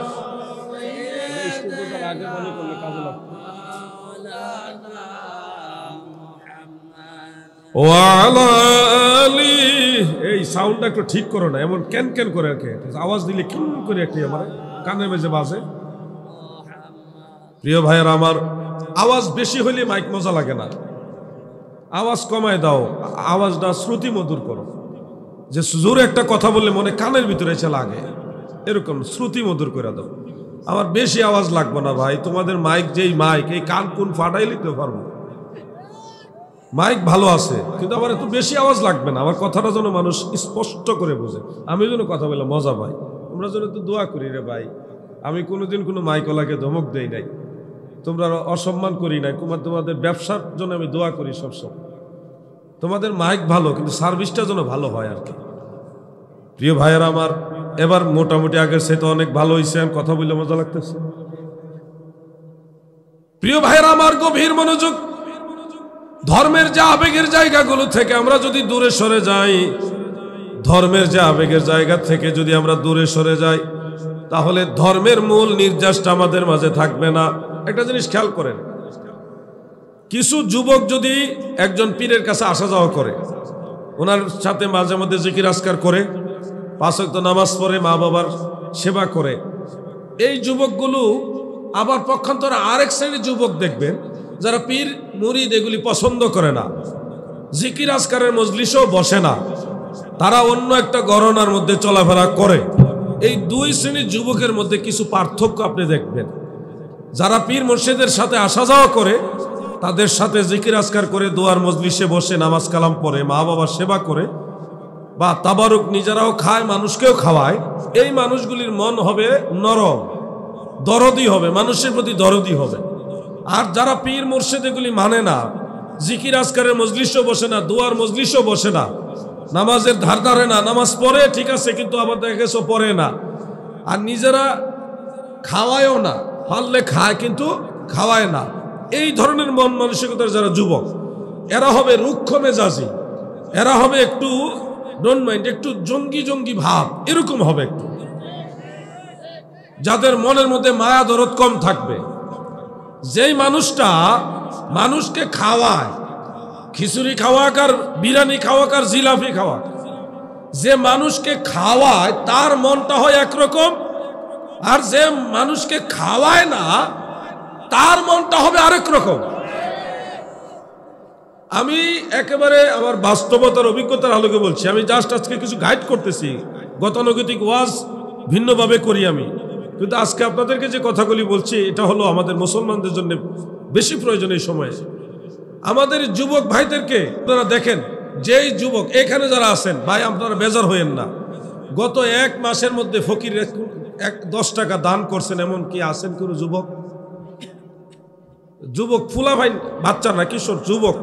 আলি এই সাউন্ডটা একটু ঠিক করো না এমন ক্যান ক্যান করে আর আওয়াজ দিলে কেন করে একটি আমার কানের মেঝে বাজে প্রিয় ভাইয়ের আমার আওয়াজ বেশি হলে মাইক মজা লাগে না আওয়াজ কমায় দাও আওয়াজটা শ্রুতি মধুর করো যে জোর একটা কথা বললে মনে কানের ভিতরে এসে লাগে এরকম শ্রুতি মধুর করে দাও আমার বেশি আওয়াজ লাগবো না ভাই তোমাদের মাইক যেই মাইক এই কান কোন ফাটাইলে তো পারবো মাইক ভালো আছে কিন্তু আমার একটু বেশি আওয়াজ লাগবে না আমার কথাটা যেন মানুষ স্পষ্ট করে বোঝে আমি যেন কথা বলে মজা পাই তোমরা যেন একটু দোয়া করি রে ভাই আমি কোনোদিন কোনো মাইকলাকে ধমক দেই নাই তোমরা অসম্মান করি নাই তোমার তোমাদের ব্যবসার জন্য আমি দোয়া করি সবসময় তোমাদের মাইক ভালো কিন্তু সার্ভিসটা যেন ভালো হয় আর কি প্রিয় ভাইয়েরা আমার এবার মোটামুটি আগের সে তো অনেক ভালো হয়েছে কথা বললে মজা লাগতেছে প্রিয় ভাইয়েরা আমার গভীর মনোযোগ ধর্মের যে আবেগের জায়গাগুলো থেকে আমরা যদি দূরে সরে যাই ধর্মের যে আবেগের জায়গা থেকে যদি আমরা দূরে সরে যাই তাহলে ধর্মের মূল নির্যাসটা আমাদের মাঝে থাকবে না একটা জিনিস খেয়াল করেন কিছু যুবক যদি একজন পীরের কাছে আসা যাওয়া করে ওনার সাথে মাঝে মধ্যে জিকির আসকার করে পাঁচক্ত নামাজ পড়ে মা বাবার সেবা করে এই যুবকগুলো আবার পক্ষান্তরে আরেক শ্রেণীর যুবক দেখবেন যারা পীর মুরিদ এগুলি পছন্দ করে না জিকির আসকারের মজলিসও বসে না তারা অন্য একটা গরনার মধ্যে চলাফেরা করে এই দুই শ্রেণীর যুবকের মধ্যে কিছু পার্থক্য আপনি দেখবেন যারা পীর মসজিদের সাথে আসা যাওয়া করে তাদের সাথে জিকির আজকার করে দোয়ার মজলিসে বসে নামাজ কালাম পড়ে মা বাবার সেবা করে বা তাবারুক নিজেরাও খায় মানুষকেও খাওয়ায় এই মানুষগুলির মন হবে নরম দরদি হবে মানুষের প্রতি দরদি হবে আর যারা পীর মুর্শিদ এগুলি মানে না জিকির আজকারের মজলিশও বসে না দুয়ার মজলিশও বসে না নামাজের ধার ধারে না নামাজ পড়ে ঠিক আছে কিন্তু আবার দেখেছো পরে পড়ে না আর নিজেরা খাওয়ায়ও না পারলে খায় কিন্তু খাওয়ায় না এই ধরনের মন মানসিকতার যারা যুবক এরা হবে রুক্ষ মেজাজি এরা হবে একটু ডোন মাইন্ড একটু জঙ্গি জঙ্গি ভাব এরকম হবে একটু যাদের মনের মধ্যে মায়া দরদ কম থাকবে যেই মানুষটা মানুষকে খাওয়ায় খিচুড়ি খাওয়াক আর বিরিয়ানি খাওয়াক আর জিলাপি খাওয়াক যে মানুষকে খাওয়ায় তার মনটা হয় একরকম আর যে মানুষকে খাওয়ায় না তার মনটা হবে আরেক রকম আমি একেবারে আমার বাস্তবতার অভিজ্ঞতার আলোকে বলছি আমি জাস্ট আজকে কিছু গাইড করতেছি গতানুগতিক ওয়াজ ভিন্নভাবে করি আমি কিন্তু আজকে আপনাদেরকে যে কথাগুলি বলছি এটা হলো আমাদের মুসলমানদের জন্য বেশি প্রয়োজন এই সময়ে আমাদের যুবক ভাইদেরকে আপনারা দেখেন যেই যুবক এখানে যারা আছেন ভাই আপনারা বেজার হইয়েন না গত এক মাসের মধ্যে ফকির এক দশ টাকা দান করছেন এমন কি আছেন কোনো যুবক যুবক ফুলা ভাই বাচ্চা না কিশোর যুবক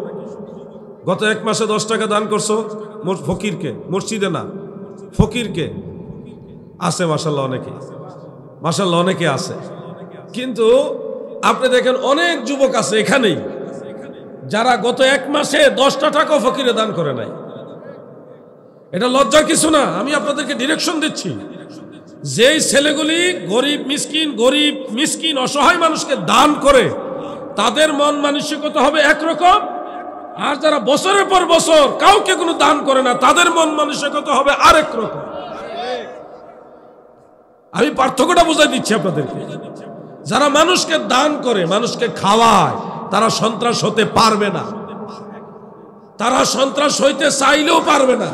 গত এক মাসে দশ টাকা দান করছো ফকিরকে মসজিদে না ফকিরকে আছে মাসাল্লাহ অনেকে মাসাল্লাহ অনেকে আছে কিন্তু আপনি দেখেন অনেক যুবক আছে এখানেই যারা গত এক মাসে দশটা টাকা ফকিরে দান করে নাই এটা লজ্জার কিছু না আমি আপনাদেরকে ডিরেকশন দিচ্ছি যেই ছেলেগুলি গরিব মিসকিন গরিব মিসকিন অসহায় মানুষকে দান করে তাদের মন মানসিকতা হবে একরকম আর যারা বছরের পর বছর কাউকে কোনো দান করে না তাদের মন মানসিকতা হবে আরেক রকম আমি পার্থক্যটা বোঝাই দিচ্ছি আপনাদেরকে যারা মানুষকে দান করে মানুষকে খাওয়ায় তারা সন্ত্রাস হতে পারবে না তারা সন্ত্রাস হইতে চাইলেও পারবে না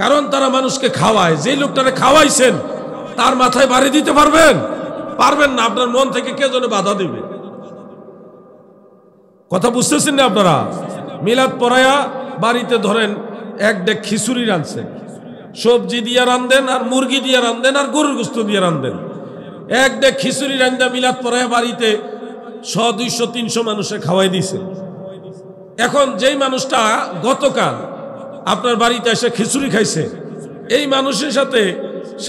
কারণ তারা মানুষকে খাওয়ায় যে লোকটারে খাওয়াইছেন তার মাথায় বাড়ি দিতে পারবেন পারবেন না আপনার মন থেকে কে যেন বাধা দিবে কথা বুঝতেছেন না আপনারা মিলাদ পড়ায়া বাড়িতে ধরেন এক ডেক খিচুড়ি রাঁধছে সবজি দিয়ে রান্ধেন আর মুরগি দিয়ে রান্ধেন আর গরুর গুস্ত দিয়ে রান্ধেন এক দেখ খিচুড়ি রান্দা মিলাদ পরে বাড়িতে শ দুইশো তিনশো মানুষে খাওয়াই দিছে এখন যেই মানুষটা গতকাল আপনার বাড়িতে এসে খিচুড়ি খাইছে এই মানুষের সাথে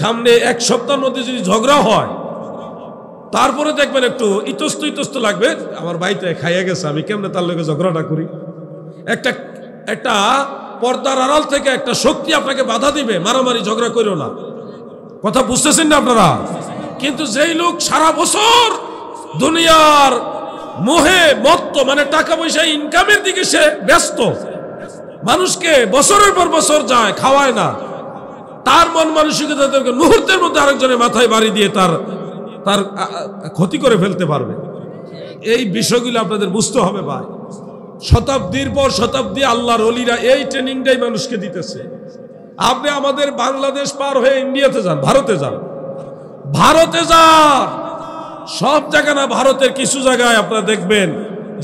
সামনে এক সপ্তাহের মধ্যে যদি ঝগড়া হয় তারপরে দেখবেন একটু ইতস্ত ইতস্ত লাগবে আমার বাড়িতে খাইয়া গেছে আমি কেমনে তার লোকে ঝগড়াটা করি একটা একটা পর্দার আড়াল থেকে একটা শক্তি আপনাকে বাধা দিবে মারামারি ঝগড়া করিও না কথা বুঝতেছেন না আপনারা কিন্তু যেই লোক সারা বছর দুনিয়ার মোহে মত্ত মানে টাকা পয়সা ইনকামের দিকে সে ব্যস্ত মানুষকে বছরের পর বছর যায় খাওয়ায় না তার মন মানসিকতা তাদেরকে মুহূর্তের মধ্যে আরেকজনের মাথায় বাড়ি দিয়ে তার তার ক্ষতি করে ফেলতে পারবে এই বিষয়গুলো আপনাদের বুঝতে হবে ভাই শতাব্দীর পর শতাব্দী আল্লাহর অলিরা এই ট্রেনিংটাই মানুষকে দিতেছে আপনি আমাদের বাংলাদেশ পার হয়ে ইন্ডিয়াতে যান ভারতে যান ভারতে যান সব জায়গা না ভারতের কিছু জায়গায় আপনারা দেখবেন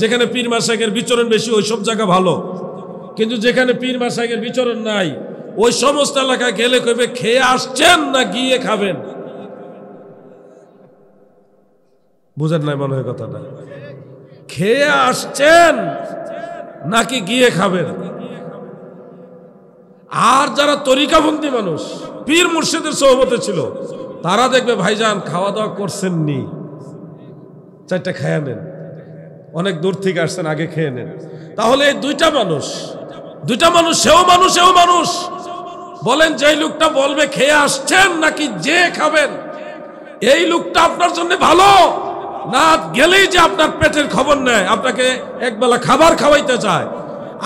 যেখানে পীর মাসাইকের বিচরণ বেশি ওই সব জায়গা ভালো কিন্তু যেখানে পীর মাসাইকের বিচরণ নাই ওই সমস্ত এলাকায় গেলে কবে খেয়ে আসছেন না গিয়ে খাবেন বুঝেন নাই মনে হয় কথাটা খেয়ে আসছেন নাকি গিয়ে খাবেন আর যারা তরিকাবন্দী মানুষ পীর মুর্শিদের সহমতে ছিল তারা দেখবে ভাইজান খাওয়া দাওয়া করছেন নি চারটা খায়া নেন অনেক দূর থেকে আসছেন আগে খেয়ে নেন তাহলে এই দুইটা মানুষ দুইটা মানুষ সেও মানুষ সেও মানুষ বলেন যে লোকটা বলবে খেয়ে আসছেন নাকি যে খাবেন এই লোকটা আপনার জন্য ভালো রাত গেলেই যে আপনার পেটের খবর নেয় আপনাকে একবেলা খাবার খাওয়াইতে চায়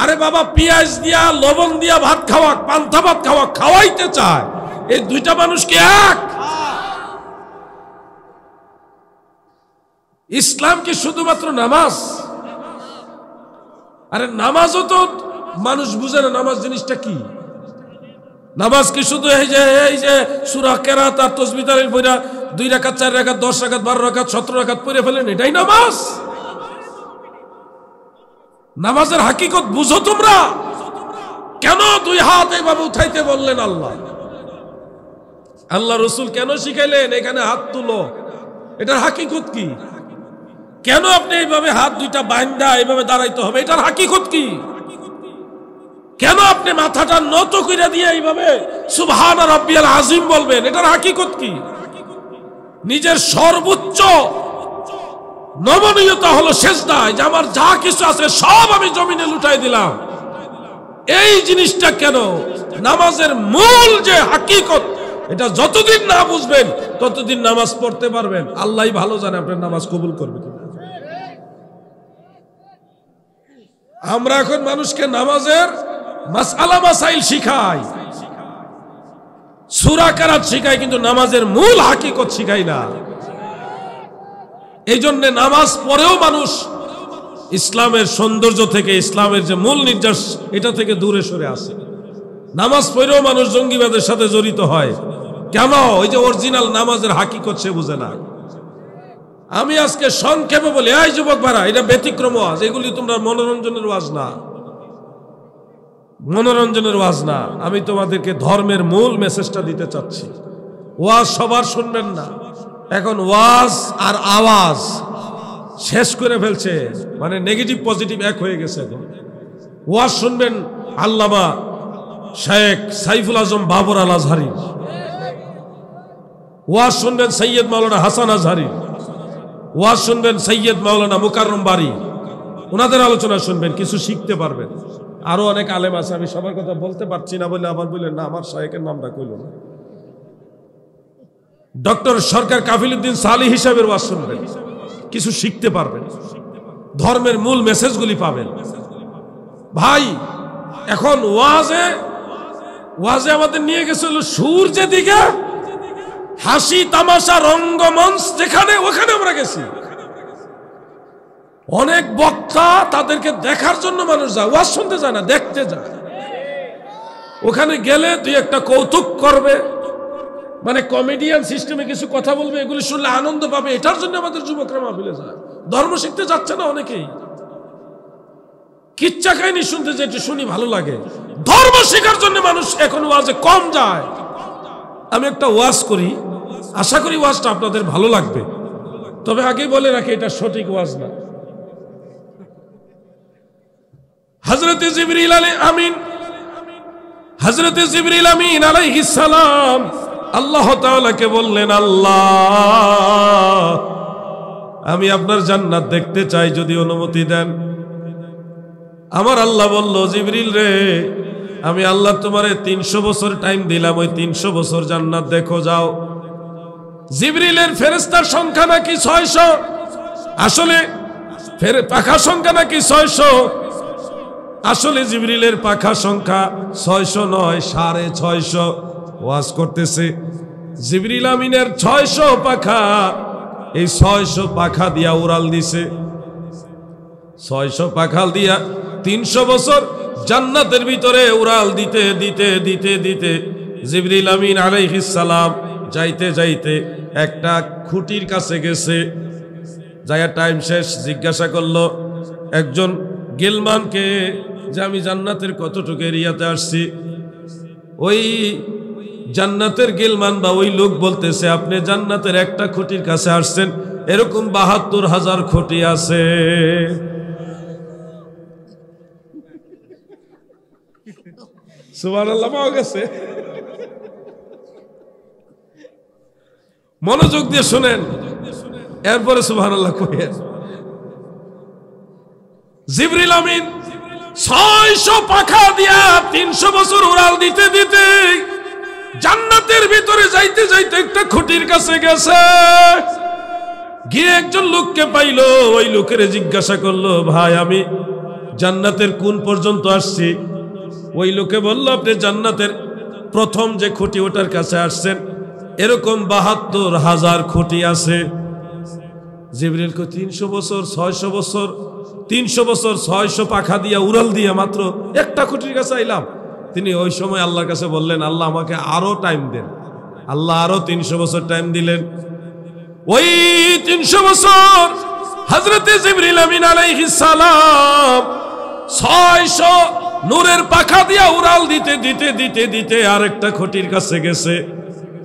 আরে বাবা পেঁয়াজ দিয়া লবণ দিয়া ভাত খাওয়াক পান্থা ভাত খাওয়াক খাওয়াইতে চায় এই দুইটা মানুষকে এক ইসলাম কি শুধুমাত্র নামাজ আরে নামাজও তো মানুষ বুঝে না নামাজ জিনিসটা কি নামাজ কি শুধু এই যে এই যে সুরা কেরাত আর তসবিতারির বইরা দুই রাখাত চার রাখাত দশ রাকাত বারো রাখাত সতেরো রাখাত পড়ে ফেলেন এটাই নামাজ নামাজের হাকিকত বুঝো তোমরা কেন দুই হাত এইভাবে উঠাইতে বললেন আল্লাহ আল্লাহ রসুল কেন শিখাইলেন এখানে হাত তুলো এটার হাকিকত কি কেন আপনি এইভাবে হাত দুইটা বাইন্দা এইভাবে দাঁড়াইতে হবে এটার হাকিকত কি কেন আপনি মাথাটা নত করে দিয়ে এইভাবে আর রব্বিয়াল আজিম বলবেন এটার হাকিকত কি নিজের সর্বোচ্চ নমনীয়তা হলো শেষ দায় যে আমার যা কিছু আছে সব আমি জমিনে লুটাই দিলাম এই জিনিসটা কেন নামাজের মূল যে হাকিকত এটা যতদিন না বুঝবেন ততদিন নামাজ পড়তে পারবেন আল্লাহ ভালো জানে আপনার নামাজ কবুল করবে আমরা এখন মানুষকে নামাজের মাসালা মাসাইল শিখায় সুরা কারাত শিখায় কিন্তু নামাজের মূল হাকিকত শিখায় না এই জন্য নামাজ পরেও মানুষ ইসলামের সৌন্দর্য থেকে ইসলামের যে মূল নির্যাস এটা থেকে দূরে সরে আসে নামাজ পড়েও মানুষ জঙ্গিবাদের সাথে জড়িত হয় কেন ওই যে অরিজিনাল নামাজের হাকিকত সে বুঝে না আমি আজকে সংক্ষেপে বলি এই যুবক ভাড়া এটা ব্যতিক্রম ওয়াজ এগুলি তোমরা মনোরঞ্জনের ওয়াজ না মনোরঞ্জনের ওয়াজ না আমি তোমাদেরকে ধর্মের মূল মেসেজটা দিতে চাচ্ছি ওয়াজ সবার শুনবেন না এখন ওয়াজ আর আওয়াজ শেষ করে ফেলছে মানে নেগেটিভ পজিটিভ এক হয়ে গেছে এখন ওয়াজ শুনবেন আল্লামা শেখ সাইফুল আজম বাবর আল আজহারি ওয়াজ শুনবেন সৈয়দ মাওলানা হাসান আজহারি ওয়াজ শুনবেন সৈয়দ মাওলানা মুকারম বাড়ি ওনাদের আলোচনা শুনবেন কিছু শিখতে পারবেন আরো অনেক আলেম আছে আমি সবার কথা বলতে পারছি না বলে আবার বললেন না আমার শাহেকের নামটা কইল না ডক্টর সরকার কাফিলুদ্দিন সালি হিসাবের ওয়াজ শুনবেন কিছু শিখতে পারবেন ধর্মের মূল মেসেজগুলি পাবেন ভাই এখন ওয়াজে ওয়াজে আমাদের নিয়ে গেছিল সুর যেদিকে হাসি তামাশা রঙ্গমঞ্চ যেখানে ওখানে আমরা গেছি অনেক বক্তা তাদেরকে দেখার জন্য মানুষ যায় ওয়াজ শুনতে যায় না দেখতে যায় ওখানে গেলে তুই একটা কৌতুক করবে মানে কমেডিয়ান সিস্টেমে কিছু কথা বলবে এগুলি শুনলে আনন্দ পাবে এটার জন্য আমাদের যুবকরা মাহফিলে যায় ধর্ম শিখতে যাচ্ছে না অনেকেই কিচ্ছা কাহিনী শুনতে যে একটু শুনি ভালো লাগে ধর্ম শেখার জন্য মানুষ এখন ওয়াজে কম যায় আমি একটা ওয়াজ করি আশা করি ওয়াজটা আপনাদের ভালো লাগবে তবে আগেই বলে রাখি এটা সঠিক ওয়াজ না হজরত জিবরিল আলী আমিন হজরত জিবরিল আমিন আলাইহিস সালাম আল্লাহ তাআলাকে বললেন আল্লাহ আমি আপনার জান্নাত দেখতে চাই যদি অনুমতি দেন আমার আল্লাহ বলল জিবরিল রে আমি আল্লাহ তোমারে তিনশো বছর টাইম দিলাম ওই তিনশো বছর জান্নাত দেখো যাও জিবরিলের ফেরেস্তার সংখ্যা নাকি ছয়শ আসলে ফের পাখার সংখ্যা নাকি ছয়শ আসলে জিবরিলের পাখা সংখ্যা ছয়শো নয় সাড়ে ছয়শো ওয়াজ করতেছে জিবরিল আমিনের ছয়শো পাখা এই ছয়শো পাখা দিয়া উড়াল দিছে ছয়শো পাখাল দিয়া তিনশো বছর জান্নাতের ভিতরে উড়াল দিতে দিতে দিতে দিতে জিবরিল আমিন সালাম যাইতে যাইতে একটা খুঁটির কাছে গেছে যাইয়া টাইম শেষ জিজ্ঞাসা করলো একজন গিলমানকে যে আমি জান্নাতের কতটুকু এরিয়াতে আসছি ওই জান্নাতের গিলমান বা ওই লোক বলতেছে আপনি জান্নাতের একটা খুঁটির কাছে আসছেন এরকম বাহাত্তর হাজার খুঁটি আছে পাওয়া মনোযোগ দিয়ে শুনেন এরপরে সুভান আল্লাহ কহিয়া জিবরিল আমিন ছয়শো পাখা দিয়া তিনশো বছর উড়াল দিতে দিতে জান্নাতের ভিতরে যাইতে যাইতে একটা খুঁটির কাছে গেছে গিয়ে একজন লোককে পাইল ওই লোকের জিজ্ঞাসা করলো ভাই আমি জান্নাতের কোন পর্যন্ত আসছি ওই লোকে বলল আপনি জান্নাতের প্রথম যে খুঁটি ওটার কাছে আসছেন এরকম বাহাত্তর হাজার খুঁটি আছে জিবরিল তিনশো বছর ছয়শো বছর তিনশো বছর ছয়শো পাখা দিয়া উড়াল দিয়া মাত্র একটা খুঁটির কাছে আইলাম তিনি ওই সময় আল্লাহর কাছে বললেন আল্লাহ আমাকে আরো টাইম দেন আল্লাহ আরো তিনশো বছর টাইম দিলেন ওই তিনশো বছর হজরতে জিবরিল আমিন আলাইহিস সালাম ছয়শো নূরের পাখা দিয়া উড়াল দিতে দিতে দিতে দিতে আরেকটা খুঁটির কাছে গেছে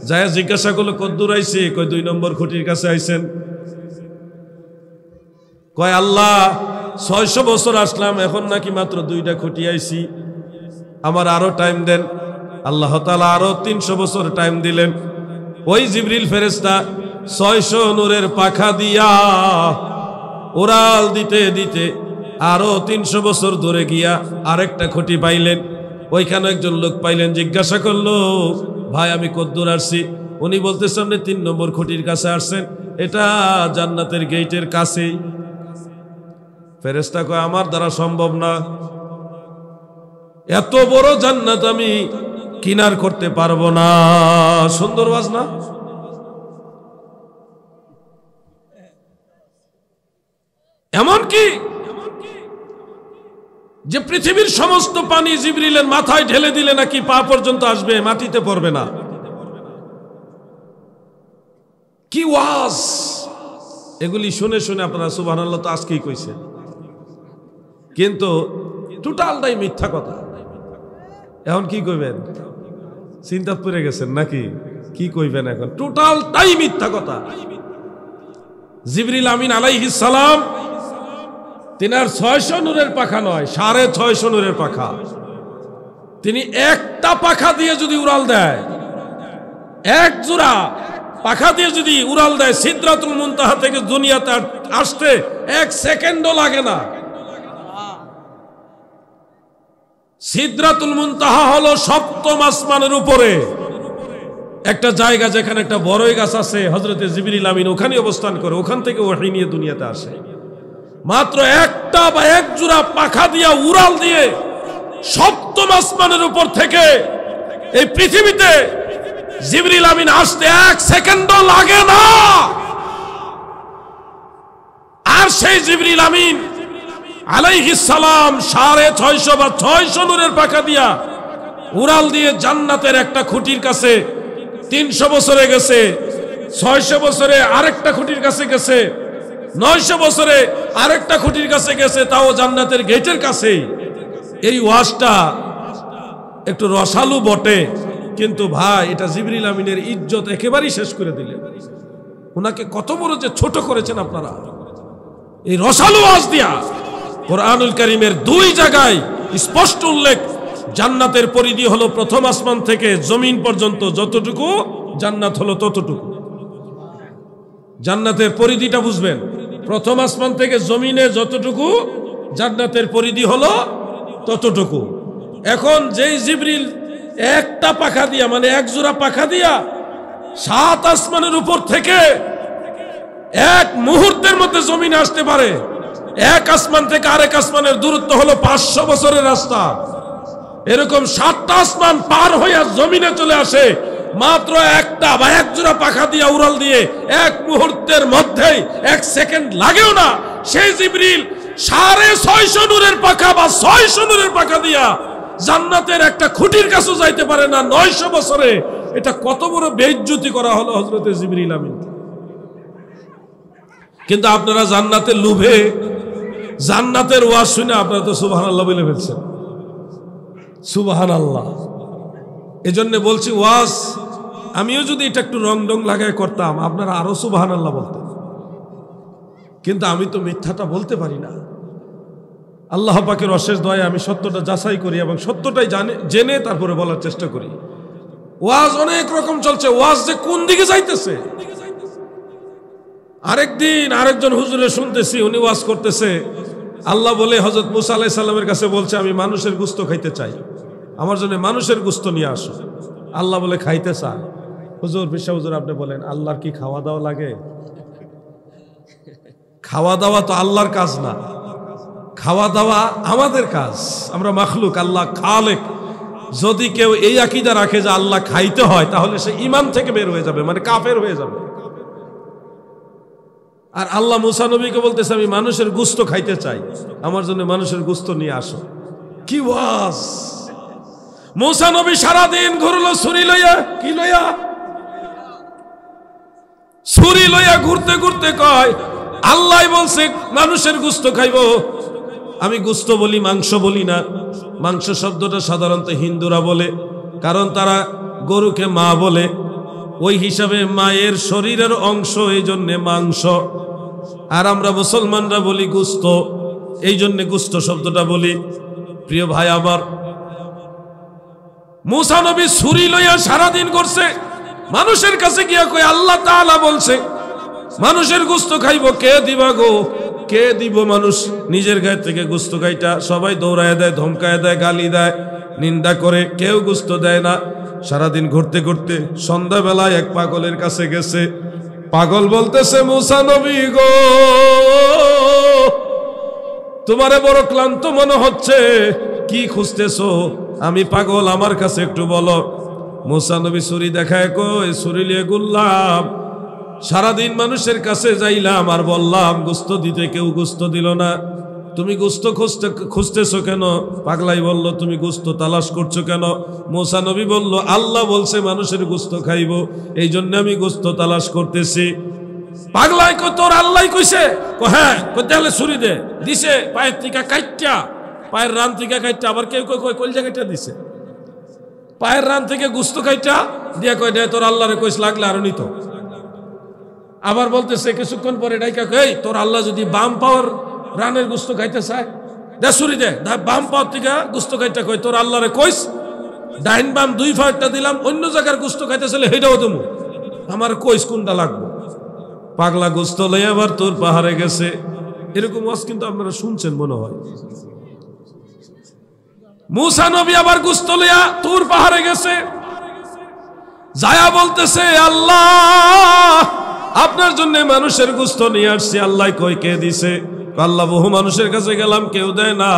যায় জিজ্ঞাসা করলো কদ্দুর আইসি কই দুই নম্বর খুঁটির কাছে আইছেন কয় আল্লাহ ছয়শো বছর আসলাম এখন নাকি মাত্র দুইটা খুঁটি আইসি আমার আরও টাইম দেন আল্লাহ তালা আরও তিনশো বছর টাইম দিলেন ওই জিবরিল ফেরেস্তা ছয়শো নূরের পাখা দিয়া ওরাল দিতে দিতে আরও তিনশো বছর ধরে গিয়া আরেকটা খুঁটি পাইলেন ওইখানে একজন লোক পাইলেন জিজ্ঞাসা করলো ভাই আমি কদ্দুর আসছি উনি বলতেছেন তিন নম্বর খুঁটির কাছে আসছেন এটা জান্নাতের গেইটের কাছেই ফেরেস্তা কয় আমার দ্বারা সম্ভব না এত বড় জান্নাত আমি কিনার করতে পারবো না সুন্দর না এমনকি যে পৃথিবীর সমস্ত পানি জিবরিলের মাথায় ঢেলে দিলে নাকি পা পর্যন্ত আসবে মাটিতে পড়বে না কি ওয়াজ এগুলি শুনে শুনে আপনারা সুবাহ তো আজকেই কইছেন কিন্তু টোটালটাই মিথ্যা কথা এখন কি কইবেন চিন্তা পড়ে গেছেন নাকি কি কইবেন এখন টোটালটাই মিথ্যা কথা জিবরিল আমিন আলাইহিস সালাম তিনার ছয়শো নূরের পাখা নয় সাড়ে ছয়শো নূরের পাখা তিনি একটা পাখা দিয়ে যদি উড়াল দেয় এক জোড়া পাখা দিয়ে যদি উড়াল দেয় সিদ্ধাতুল মুন্তাহা থেকে দুনিয়াতে আসতে এক সেকেন্ডও লাগে না সিদ্রাতুল তাহা হলো সপ্তম আসমানের উপরে একটা জায়গা যেখানে একটা বড়ই গাছ আছে হজরতে জিবিরিল আমিন ওখানে অবস্থান করে ওখান থেকে ওহাই নিয়ে দুনিয়াতে আসে মাত্র একটা বা এক জোড়া পাখা দিয়া উড়াল দিয়ে সপ্তম আসমানের উপর থেকে এই পৃথিবীতে জিবরিল আমিন আসতে এক সেকেন্ডও লাগে না আর সেই জিবরিল আমিন আলাইহিসালাম সাড়ে ছয়শো বা ছয়শো নূরের পাখা দিয়া উড়াল দিয়ে জান্নাতের একটা খুঁটির কাছে তিনশো বছরে গেছে ছয়শো বছরে আরেকটা খুঁটির কাছে গেছে নয়শো বছরে আরেকটা খুঁটির কাছে গেছে তাও জান্নাতের গেটের কাছে এই ওয়াশটা একটু রসালু বটে কিন্তু ভাই এটা জিবরিল আমিনের ইজ্জত একেবারেই শেষ করে দিলেন ওনাকে কত বড় যে ছোট করেছেন আপনারা এই রসালু ওয়াশ দিয়া কোরআনুল করিমের দুই জায়গায় স্পষ্ট উল্লেখ জান্নাতের পরিধি হলো প্রথম আসমান থেকে জমিন পর্যন্ত যতটুকু জান্নাত হলো ততটুকু জান্নাতের পরিধিটা বুঝবেন প্রথম আসমান থেকে জমিনে যতটুকু জান্নাতের পরিধি হলো ততটুকু এখন যেই জিবরিল একটা পাখা দিয়া মানে এক জোড়া পাখা দিয়া সাত আসমানের উপর থেকে এক মুহূর্তের মধ্যে জমিনে আসতে পারে এক আসমান থেকে আরেক আসমানের দূরত্ব হলো পাঁচশো বছরের রাস্তা এরকম সাতটা আসমান পার হইয়া জমিনে চলে আসে মাত্র একটা বা এক জোড়া পাখা দিয়ে উড়াল দিয়ে এক মুহূর্তের মধ্যেই এক সেকেন্ড লাগেও না সেই জিবরিল সাড়ে ছয়শ নূরের পাখা বা ছয়শ নূরের পাখা দিয়া জান্নাতের একটা খুঁটির কাছে যাইতে পারে না নয়শো বছরে এটা কত বড় বেজ্যুতি করা হলো হজরতে জিবরিল আমিন কিন্তু আপনারা জান্নাতের লুভে জান্নাতের ওয়াজ শুনে আপনারা তো সুবাহান আল্লাহ বলে ফেলছেন সুবাহান আল্লাহ এজন্যে বলছি ওয়াজ আমিও যদি এটা একটু রং ডং লাগায় করতাম আপনারা আরও সুবাহান আল্লাহ বলতেন কিন্তু আমি তো মিথ্যাটা বলতে পারি না আল্লাহ পাকের অশেষ দয়ে আমি সত্যটা যাচাই করি এবং সত্যটাই জানে জেনে তারপরে বলার চেষ্টা করি ওয়াজ অনেক রকম চলছে ওয়াজ যে কোন দিকে যাইতেছে আরেকদিন আরেকজন হুজুরে শুনতেছি উনি ওয়াজ করতেছে আল্লাহ বলে হজরত মুসা আলাহ সাল্লামের কাছে বলছে আমি মানুষের গুস্ত খাইতে চাই আমার জন্য মানুষের গুস্ত নিয়ে আসো আল্লাহ বলে খাইতে চান হুজুর বিশ্বা হুজুর আপনি বলেন আল্লাহর কি খাওয়া দাওয়া লাগে খাওয়া দাওয়া তো আল্লাহর কাজ না খাওয়া দাওয়া আমাদের কাজ আমরা মাখলুক আল্লাহ খালেক যদি কেউ এই আকিদা রাখে যে আল্লাহ খাইতে হয় তাহলে সে ইমান থেকে বের হয়ে যাবে মানে কাফের হয়ে যাবে আর আল্লাহ মুসা নবীকে বলতেছে আমি মানুষের গুস্ত খাইতে চাই আমার জন্য মানুষের গুস্ত নিয়ে আসো কি ওয়াজ মৌসা নবী সারাদিন ঘুরলো ছুরি লইয়া কি লইয়া ছুরি লইয়া ঘুরতে ঘুরতে কয় আল্লাহ বলছে মানুষের গুস্ত খাইব আমি গুস্ত বলি মাংস বলি না মাংস শব্দটা সাধারণত হিন্দুরা বলে কারণ তারা গরুকে মা বলে ওই হিসাবে মায়ের শরীরের অংশ এই জন্যে মাংস আর আমরা মুসলমানরা বলি গুস্ত এই জন্যে গুস্ত শব্দটা বলি প্রিয় ভাই আমার মুসানবী ছুরি লইয়া সারাদিন করছে মানুষের কাছে গিয়া কই আল্লাহ তালা বলছে মানুষের গুস্ত খাইব কে দিবা গো কে দিব মানুষ নিজের গায়ে থেকে গুস্ত খাইটা সবাই দৌড়ায় দেয় ধমকায় দেয় গালি দেয় নিন্দা করে কেউ গুস্ত দেয় না সারাদিন ঘুরতে ঘুরতে সন্ধ্যাবেলায় এক পাগলের কাছে গেছে পাগল বলতেছে মুসা গো তোমারে বড় ক্লান্ত মনে হচ্ছে কি খুঁজতেছ আমি পাগল আমার কাছে একটু বলো মুসানবী সুরি দেখায় দেখায় কই সুরি লিয়ে গুললাম সারাদিন মানুষের কাছে যাইলাম আর বললাম গুস্ত দিতে কেউ গুস্ত দিল না তুমি গুস্ত খুঁজতে খুঁজতেছো কেন পাগলাই বলল তুমি গুস্ত তালাশ করছো কেন মোসা নবী বলল আল্লাহ বলছে মানুষের গুস্ত খাইব এই জন্য আমি গুস্ত তালাশ করতেছি পাগলাই কো তোর আল্লাহ কইছে কো হ্যাঁ তাহলে ছুরি দে দিছে পায়ের টিকা কাইটটা পায়ের রান টিকা কাইটটা আবার কেউ কই কই কোন জায়গাটা দিছে পায়ের রান থেকে গুস্ত কাইটটা দিয়া কই দে তোর আল্লাহরে কইস লাগলে আরো নিত আবার বলতেছে কিছুক্ষণ পরে ডাইকা কই তোর আল্লাহ যদি বাম পাওয়ার রানের গুস্ত খাইতে চায় দেশুরি দে বাম পাওয়ার থেকে গুস্ত খাইতে কই তোর আল্লাহরে কইস ডাইন বাম দুই ফাঁকটা দিলাম অন্য জায়গার গুস্ত খাইতে চাইলে হেটাও তুমি আমার কইস কোনটা লাগবে পাগলা গুস্ত লই আবার তোর পাহাড়ে গেছে এরকম ওয়াজ কিন্তু আপনারা শুনছেন মনে হয় মুসা নবী আবার গুস্ত লইয়া তোর পাহাড়ে গেছে যায়া বলতেছে আল্লাহ আপনার জন্য মানুষের গুস্ত নিয়ে আসছে আল্লাহ কই কে দিছে আল্লাহ বহু মানুষের কাছে গেলাম কেউ দেয় না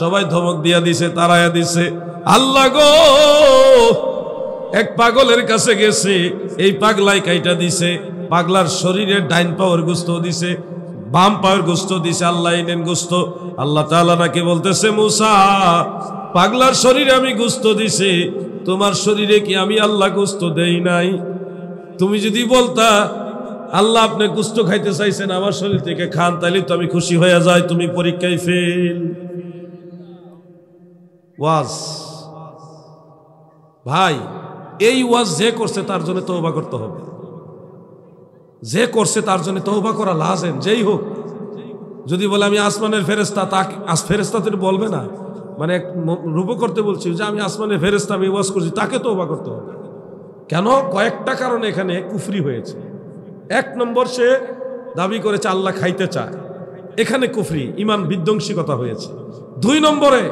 সবাই ধমক দিয়া দিছে তারায়া দিছে আল্লাহ গো এক পাগলের কাছে গেছে এই পাগলাই কাইটা দিছে পাগলার শরীরে ডাইন পাওয়ার গুস্ত দিছে বাম পাওয়ার গুস্ত দিছে আল্লাহ ইনেন গুস্ত আল্লাহ তালা নাকি বলতেছে মুসা পাগলার শরীরে আমি গুস্ত দিছি তোমার শরীরে কি আমি আল্লাহ গুস্ত দেই নাই তুমি যদি বলতা আল্লাহ আপনি কুষ্ঠ খাইতে চাইছেন আমার শরীর থেকে খান তাইলে তো আমি খুশি হয়ে যাই তুমি পরীক্ষায় ফেল ওয়াজ ভাই এই ওয়াজ যে করছে তার জন্য তৌবা করতে হবে যে করছে তার জন্য তৌবা করা লাজেন যেই হোক যদি বলে আমি আসমানের ফেরেস্তা তাকে ফেরেস্তাদের বলবে না মানে রূপ করতে বলছি যে আমি আসমানের ফেরেস্তা আমি ওয়াজ করছি তাকে তৌবা করতে হবে কেন কয়েকটা কারণে এখানে কুফরি হয়েছে এক নম্বর সে দাবি করেছে আল্লাহ খাইতে চায় এখানে কুফরি ইমান বিধ্বংসিকতা হয়েছে দুই নম্বরে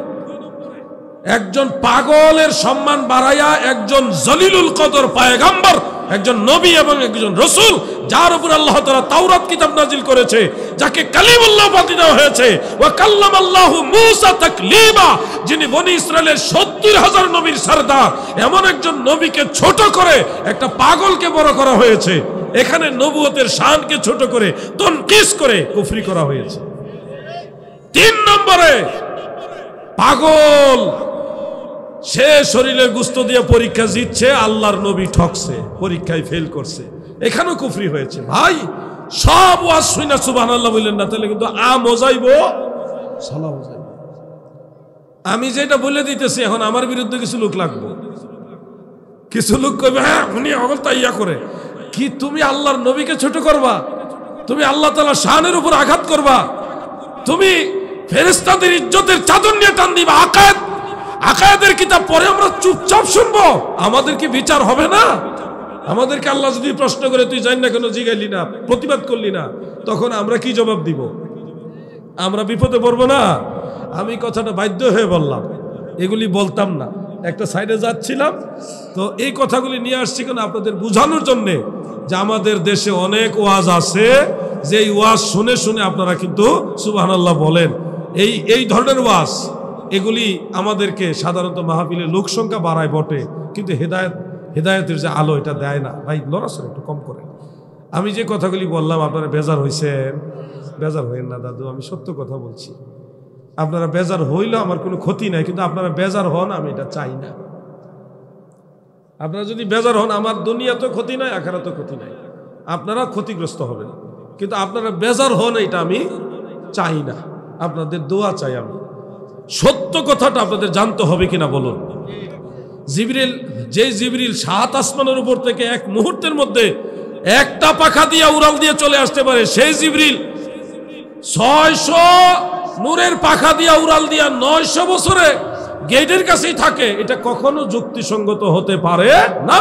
একজন পাগলের সম্মান বাড়াইয়া একজন জলিলুল কদর পায়গাম্বর একজন নবী এবং একজন রসুল যার উপর আল্লাহ তারা তাওরাত কিতাব নাজিল করেছে যাকে কালিমুল্লাহ পাতি দেওয়া হয়েছে ও কাল্লাম আল্লাহ মুসা তাকলিমা যিনি বনি ইসরায়েলের সত্তর হাজার নবীর সর্দার এমন একজন নবীকে ছোট করে একটা পাগলকে বড় করা হয়েছে এখানে নবুয়তের শানকে ছোট করে তনকিস করে কুফরি করা হয়েছে তিন নম্বরে পাগল সে শরীরে গুস্ত দিয়ে পরীক্ষা জিতছে আল্লাহর নবী ঠকছে পরীক্ষায় ফেল করছে এখানেও কুফরি হয়েছে ভাই সব ওয়াজ শুই না সুবাহ আল্লাহ বললেন না তাহলে কিন্তু আমও যাইব সালাও যাইব আমি যেটা বলে দিতেছি এখন আমার বিরুদ্ধে কিছু লোক লাগবে কিছু লোক কবে হ্যাঁ উনি অগল তাইয়া করে কি তুমি আল্লাহর নবীকে ছোট করবা তুমি আল্লাহ তালা শাহের উপর আঘাত করবা তুমি ফেরেস্তাদের ইজ্জতের চাদর নিয়ে টান দিবা আকায়েত আকায়েদের কিতাব পরে আমরা চুপচাপ শুনবো আমাদের কি বিচার হবে না আমাদেরকে আল্লাহ যদি প্রশ্ন করে তুই জানি না কেন জিগাইলি না প্রতিবাদ করলি না তখন আমরা কি জবাব দিব আমরা বিপদে পড়বো না আমি কথাটা বাধ্য হয়ে বললাম এগুলি বলতাম না একটা সাইডে যাচ্ছিলাম তো এই কথাগুলি নিয়ে আসছি কেন আপনাদের বোঝানোর জন্যে যে আমাদের দেশে অনেক ওয়াজ আছে যে এই ওয়াজ শুনে শুনে আপনারা কিন্তু সুবাহানাল্লাহ বলেন এই এই ধরনের ওয়াজ এগুলি আমাদেরকে সাধারণত মাহাবিলের লোক সংখ্যা বাড়ায় বটে কিন্তু হেদায়ত হেদায়তের যে আলো এটা দেয় না ভাই লড়াশোনা একটু কম করে আমি যে কথাগুলি বললাম আপনারা বেজার হয়েছেন বেজার হইেন না দাদু আমি সত্য কথা বলছি আপনারা বেজার হইলেও আমার কোনো ক্ষতি নাই কিন্তু আপনারা বেজার হন আমি এটা চাই না আপনারা যদি বেজার হন আমার দুনিয়াতেও ক্ষতি নাই তো ক্ষতি নাই আপনারা ক্ষতিগ্রস্ত হবেন কিন্তু আপনারা বেজার হন এটা আমি চাই না আপনাদের দোয়া চাই আমি সত্য কথাটা আপনাদের জানতে হবে কিনা বলুন জিবরিল যে জিবরিল সাত আসমানের উপর থেকে এক মুহূর্তের মধ্যে একটা পাখা দিয়ে উড়াল দিয়ে চলে আসতে পারে সেই জিবরিল ছয়শো নূরের পাখা দিয়া উড়াল দিয়া নয়শো বছরে গেটের কাছেই থাকে এটা কখনো যুক্তিসঙ্গত হতে পারে না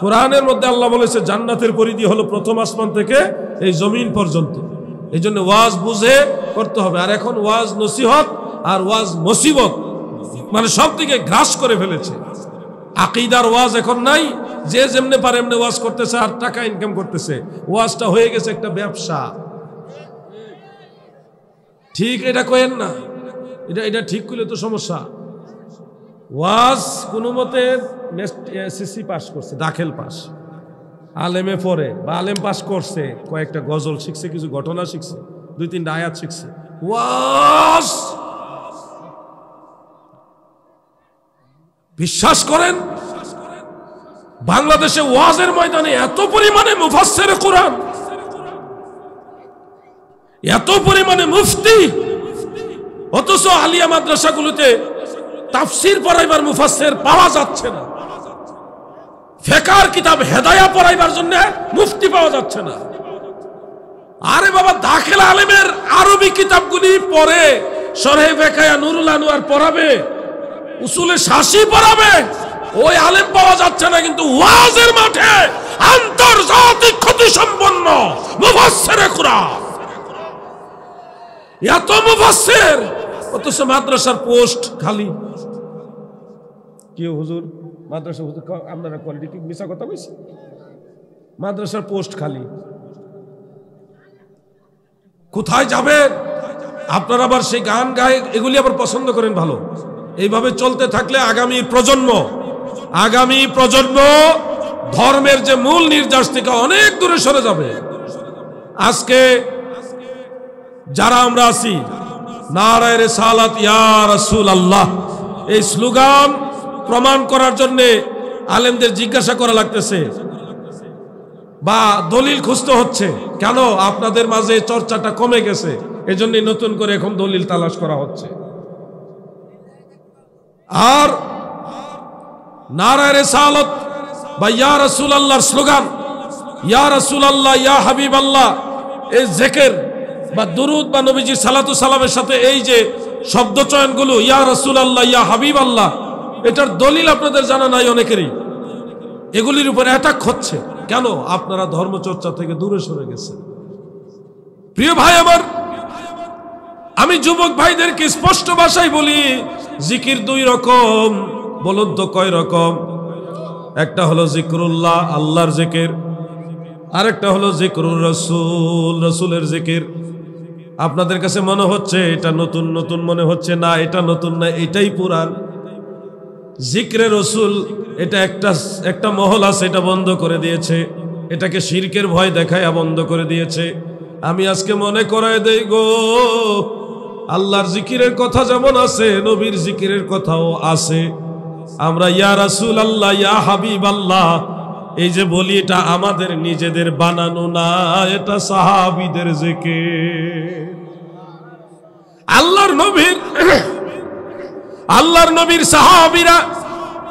কোরআনের মধ্যে আল্লাহ বলেছে জান্নাতের পরিধি হলো প্রথম আসমান থেকে এই জমিন পর্যন্ত এই জন্য ওয়াজ বুঝে করতে হবে আর এখন ওয়াজ নসিহত আর ওয়াজ মুসিবত মানে সব দিকে গ্রাস করে ফেলেছে আকিদার ওয়াজ এখন নাই যে যেমনে পারে এমনি ওয়াজ করতেছে আর টাকা ইনকাম করতেছে ওয়াজটা হয়ে গেছে একটা ব্যবসা ঠিক এটা কয়েন না এটা এটা ঠিক করলে তো সমস্যা ওয়াজ কোনো মতে এসএসসি পাস করছে দাখেল পাস আলেমে পড়ে বা আলেম পাস করছে কয়েকটা গজল শিখছে কিছু ঘটনা শিখছে দুই তিনটা আয়াত শিখছে ওয়াজ বিশ্বাস করেন বাংলাদেশে ওয়াজের ময়দানে এত পরিমাণে মুফাসের কোরআন এত পরিমাণে মুফতি অথচ আলিয়া মাদ্রাসাগুলোতে তাফসির পড়াইবার মুফাসের পাওয়া যাচ্ছে না ফেকার কিতাব হেদায়া পড়াইবার জন্য মুফতি পাওয়া যাচ্ছে না আরে বাবা দাখিল আলেমের আরবি কিতাবগুলি পড়ে সরে ফেকায়া নুরুল আনোয়ার পড়াবে উসুলে শাসি পড়াবে ওই আলেম পাওয়া যাচ্ছে না কিন্তু ওয়াজের মাঠে আন্তর্জাতিক ক্ষতি সম্পন্ন মুফাসের খুরাক এত মুফাসসির অথচ মাদ্রাসার পোস্ট খালি কি হুজুর মাদ্রাসা হুজুর আপনারা কোয়ালিটি কি মিশা কথা কইছি মাদ্রাসার পোস্ট খালি কোথায় যাবেন আপনারা আবার সেই গান গায় এগুলি আবার পছন্দ করেন ভালো এইভাবে চলতে থাকলে আগামী প্রজন্ম আগামী প্রজন্ম ধর্মের যে মূল নির্যাস থেকে অনেক দূরে সরে যাবে আজকে যারা আমরা আছি নারায় সালাত ইয়া আল্লাহ এই স্লোগান প্রমাণ করার জন্যে আলেমদের জিজ্ঞাসা করা লাগতেছে বা দলিল খুঁজতে হচ্ছে কেন আপনাদের মাঝে চর্চাটা কমে গেছে এজন্যই নতুন করে এখন দলিল তালাশ করা হচ্ছে আর নারায়ণে সালত বা ইয়া রসুল আল্লাহর স্লোগান ইয়া রসুল আল্লাহ ইয়া হাবিব আল্লাহ এই জেকের বা দুরুদ বা নবীজি সালাতু সালামের সাথে এই যে শব্দ চয়নগুলো ইয়া রসুল আল্লাহ ইয়া হাবিব আল্লাহ এটার দলিল আপনাদের জানা নাই অনেকেরই এগুলির উপর অ্যাটাক হচ্ছে কেন আপনারা ধর্মচর্চা থেকে দূরে সরে গেছে প্রিয় ভাই আমার আমি যুবক ভাইদেরকে স্পষ্ট ভাষায় বলি জিকির দুই রকম বলুন তো কয় রকম একটা হলো জিকরুল্লাহ আল্লাহর জিকির আরেকটা হলো জিকরুল রসুল রসুলের জিকির আপনাদের কাছে মনে হচ্ছে এটা নতুন নতুন মনে হচ্ছে না এটা নতুন না এটাই পুরান জিক্রে রসুল এটা একটা একটা মহল আছে এটা বন্ধ করে দিয়েছে এটাকে শির্কের ভয় দেখায় বন্ধ করে দিয়েছে আমি আজকে মনে করায় দেই গো আল্লাহর জিকিরের কথা যেমন আছে নবীর জিকিরের কথাও আছে আমরা ইয়া রাসুল আল্লাহ ইয়া হাবিব আল্লাহ এই যে বলি এটা আমাদের নিজেদের বানানো না এটা সাহাবিদের জেকে আল্লাহর নবীর আল্লাহর নবীর সাহাবিরা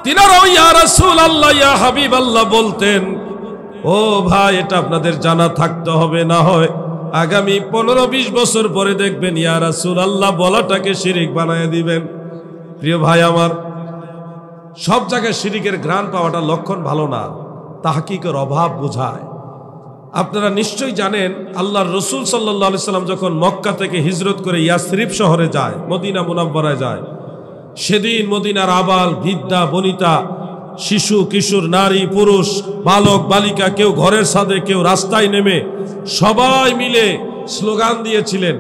তিনারাও ইয়া রাসূল আল্লাহ ইয়া হাবিব আল্লাহ বলতেন ও ভাই এটা আপনাদের জানা থাকতে হবে না হয় আগামী পনেরো বিশ বছর পরে দেখবেন ইয়া আল্লাহ বলাটাকে শিরিক বানায় দিবেন প্রিয় ভাই আমার সব জায়গায় শিরিকের ঘ্রাণ পাওয়াটা লক্ষণ ভালো না তাহাকিকের অভাব বোঝায় আপনারা নিশ্চয়ই জানেন আল্লাহর রসুল সাল্লা সাল্লাম যখন মক্কা থেকে হিজরত করে ইয়াসরিফ শহরে যায় মদিনা মুনাব্বরায় যায় সেদিন মদিনার আবাল ভিদ্যা বনিতা শিশু কিশোর নারী পুরুষ বালক বালিকা কেউ ঘরের সাথে কেউ রাস্তায় নেমে সবাই মিলে স্লোগান দিয়েছিলেন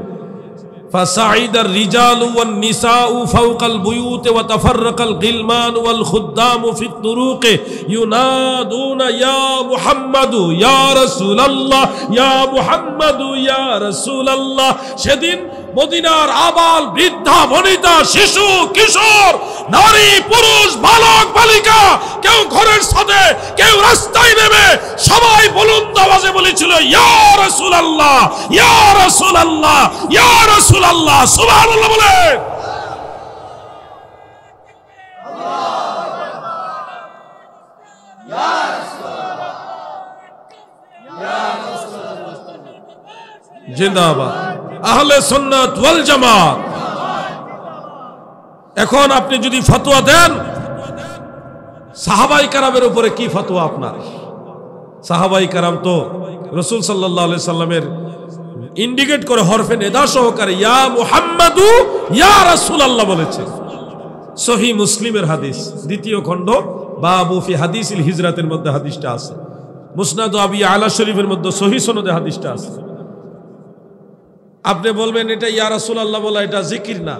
فصعد الرجال والنساء فوق البيوت وتفرق الغلمان والخدام في الطرق ينادون يا محمد يا رسول الله يا محمد يا رسول الله সেদিন মদিনার আবাল বৃদ্ধা বনিতা শিশু কিশোর নারী পুরুষ বালক বালিকা কেউ ঘরের সাথে কেউ রাস্তায় নেবে সবাই বলুন আওয়াজে বলেছিল ইয়া রাসূলুল্লাহ ইয়া রাসূলুল্লাহ ইয়া রাসূলুল্লাহ সুবহানাল্লাহ বলে জিন্দাবাদ আহলে সন্ন্যত ওয়াল জামাত এখন আপনি যদি ফতোয়া দেন সাহাবাই কারামের উপরে কি ফতোয়া আপনার সাহাবাই কারাম তো রসুল সাল্লাহ সাল্লামের ইন্ডিকেট করে হরফে নেদা সহকারে ইয়া মুহাম্মাদু ইয়া রাসুল আল্লাহ বলেছে সহি মুসলিমের হাদিস দ্বিতীয় খণ্ড বা বুফি হাদিস হিজরাতের মধ্যে হাদিসটা আছে মুসনাদ আবি আলা শরীফের মধ্যে সহি সনদে হাদিসটা আছে আপনি বলবেন এটা ইয়া আল্লাহ বলা এটা জিকির না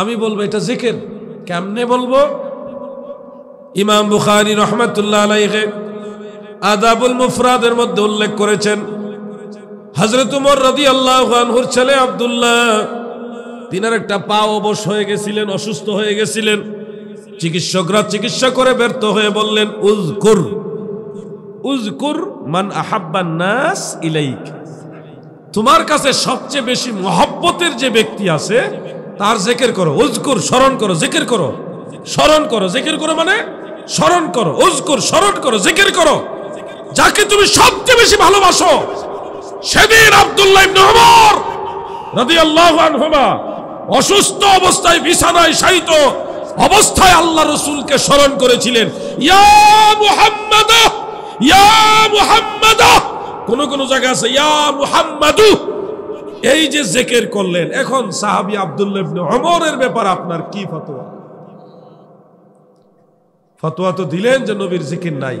আমি বলবো এটা জিকির কেমনে বলবো ইমাম বুখারি রহমতুল্লাহ আলাইহে আদাবুল মুফরাদের মধ্যে উল্লেখ করেছেন হজরত উমর রদি আল্লাহর ছেলে আবদুল্লাহ তিনার একটা পা অবশ হয়ে গেছিলেন অসুস্থ হয়ে গেছিলেন চিকিৎসকরা চিকিৎসা করে ব্যর্থ হয়ে বললেন উজকুর উজকুর মান আহাব্বান নাস ইলাইক তোমার কাছে সবচেয়ে বেশি মহব্বতের যে ব্যক্তি আছে তার জেকের করো উজকুর স্মরণ করো জেকের করো স্মরণ করো জেকের করো মানে স্মরণ করো উজকুর স্মরণ করো জেকের করো যাকে তুমি সবচেয়ে বেশি ভালোবাসো সেদিন আব্দুল্লাহ ইবনে ওমর রাদিয়াল্লাহু আনহুমা অসুস্থ অবস্থায় বিছানায় শায়িত অবস্থায় আল্লাহ রসুলকে স্মরণ করেছিলেন ইয়া মুহাম্মাদ ইয়া মুহাম্মাদ কোন কোন জায়গা আছে ইয়া মুহাম্মাদু এই যে জেকের করলেন এখন সাহাবী আব্দুল্লাহ ইবনে ওমরের ব্যাপার আপনার কি ফতোয়া ফতোয়া তো দিলেন যে নবীর জিকির নাই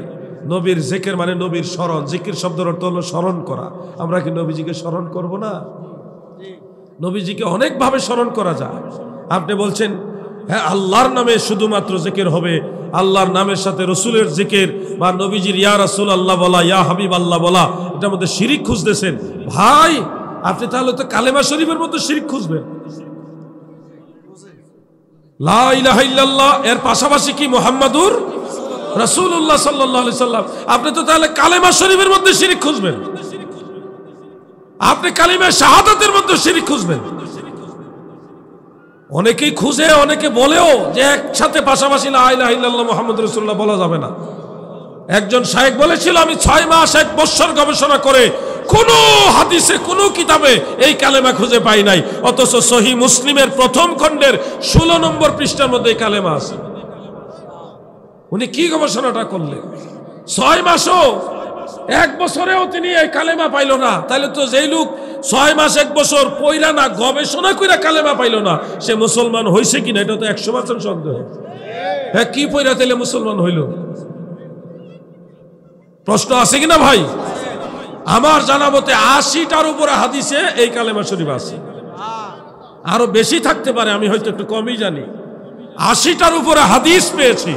নবীর জেকের মানে নবীর স্মরণ জিকির শব্দের অর্থ হলো স্মরণ করা আমরা কি নবীজিকে স্মরণ করব না নবীজিকে অনেকভাবে স্মরণ করা যায় আপনি বলছেন হ্যাঁ আল্লাহর নামে শুধুমাত্র জেকের হবে আল্লাহর নামের সাথে রসুলের জিকের বা নবীজির ইয়া রসুল আল্লাহ বলা ইয়া হাবিব আল্লাহ বলা এটার মধ্যে শিরিক খুঁজতেছেন ভাই আপনি তাহলে তো কালেমা শরীফের মধ্যে শিরিক খুঁজবেন লাহ এর পাশাপাশি কি মোহাম্মদুর রসুল্লাহ সাল্লাহ সাল্লাম আপনি তো তাহলে কালেমা শরীফের মধ্যে শিরিক খুঁজবেন আপনি কালিমা শাহাদাতের মধ্যে শিরিক খুঁজবেন অনেকেই খুঁজে অনেকে বলেও যে একসাথে পাশাপাশি আল্লাহ মোহাম্মদ রসুল্লাহ বলা যাবে না একজন শায়েক বলেছিল আমি ছয় মাস এক বৎসর গবেষণা করে কোন হাদিসে কোন কিতাবে এই কালেমা খুঁজে পাই নাই অথচ সহি মুসলিমের প্রথম খণ্ডের ষোলো নম্বর পৃষ্ঠার মধ্যে এই কালেমা আছে উনি কি গবেষণাটা করলেন ছয় মাসও এক বছরেও তিনি এই কালেমা পাইল না তাহলে তো যেই লোক ছয় মাস এক বছর পইলা না গবেষণা করে কালেমা পাইল না সে মুসলমান হয়েছে কিনা এটা তো একশো পার্সেন্ট সন্দেহ হ্যাঁ কি পইরা তাহলে মুসলমান হইল প্রশ্ন আছে কিনা ভাই আমার জানাবতে আশিটার উপরে হাদিসে এই কালেমা শরীফ আছে আরো বেশি থাকতে পারে আমি হয়তো একটু কমই জানি আশিটার উপরে হাদিস পেয়েছি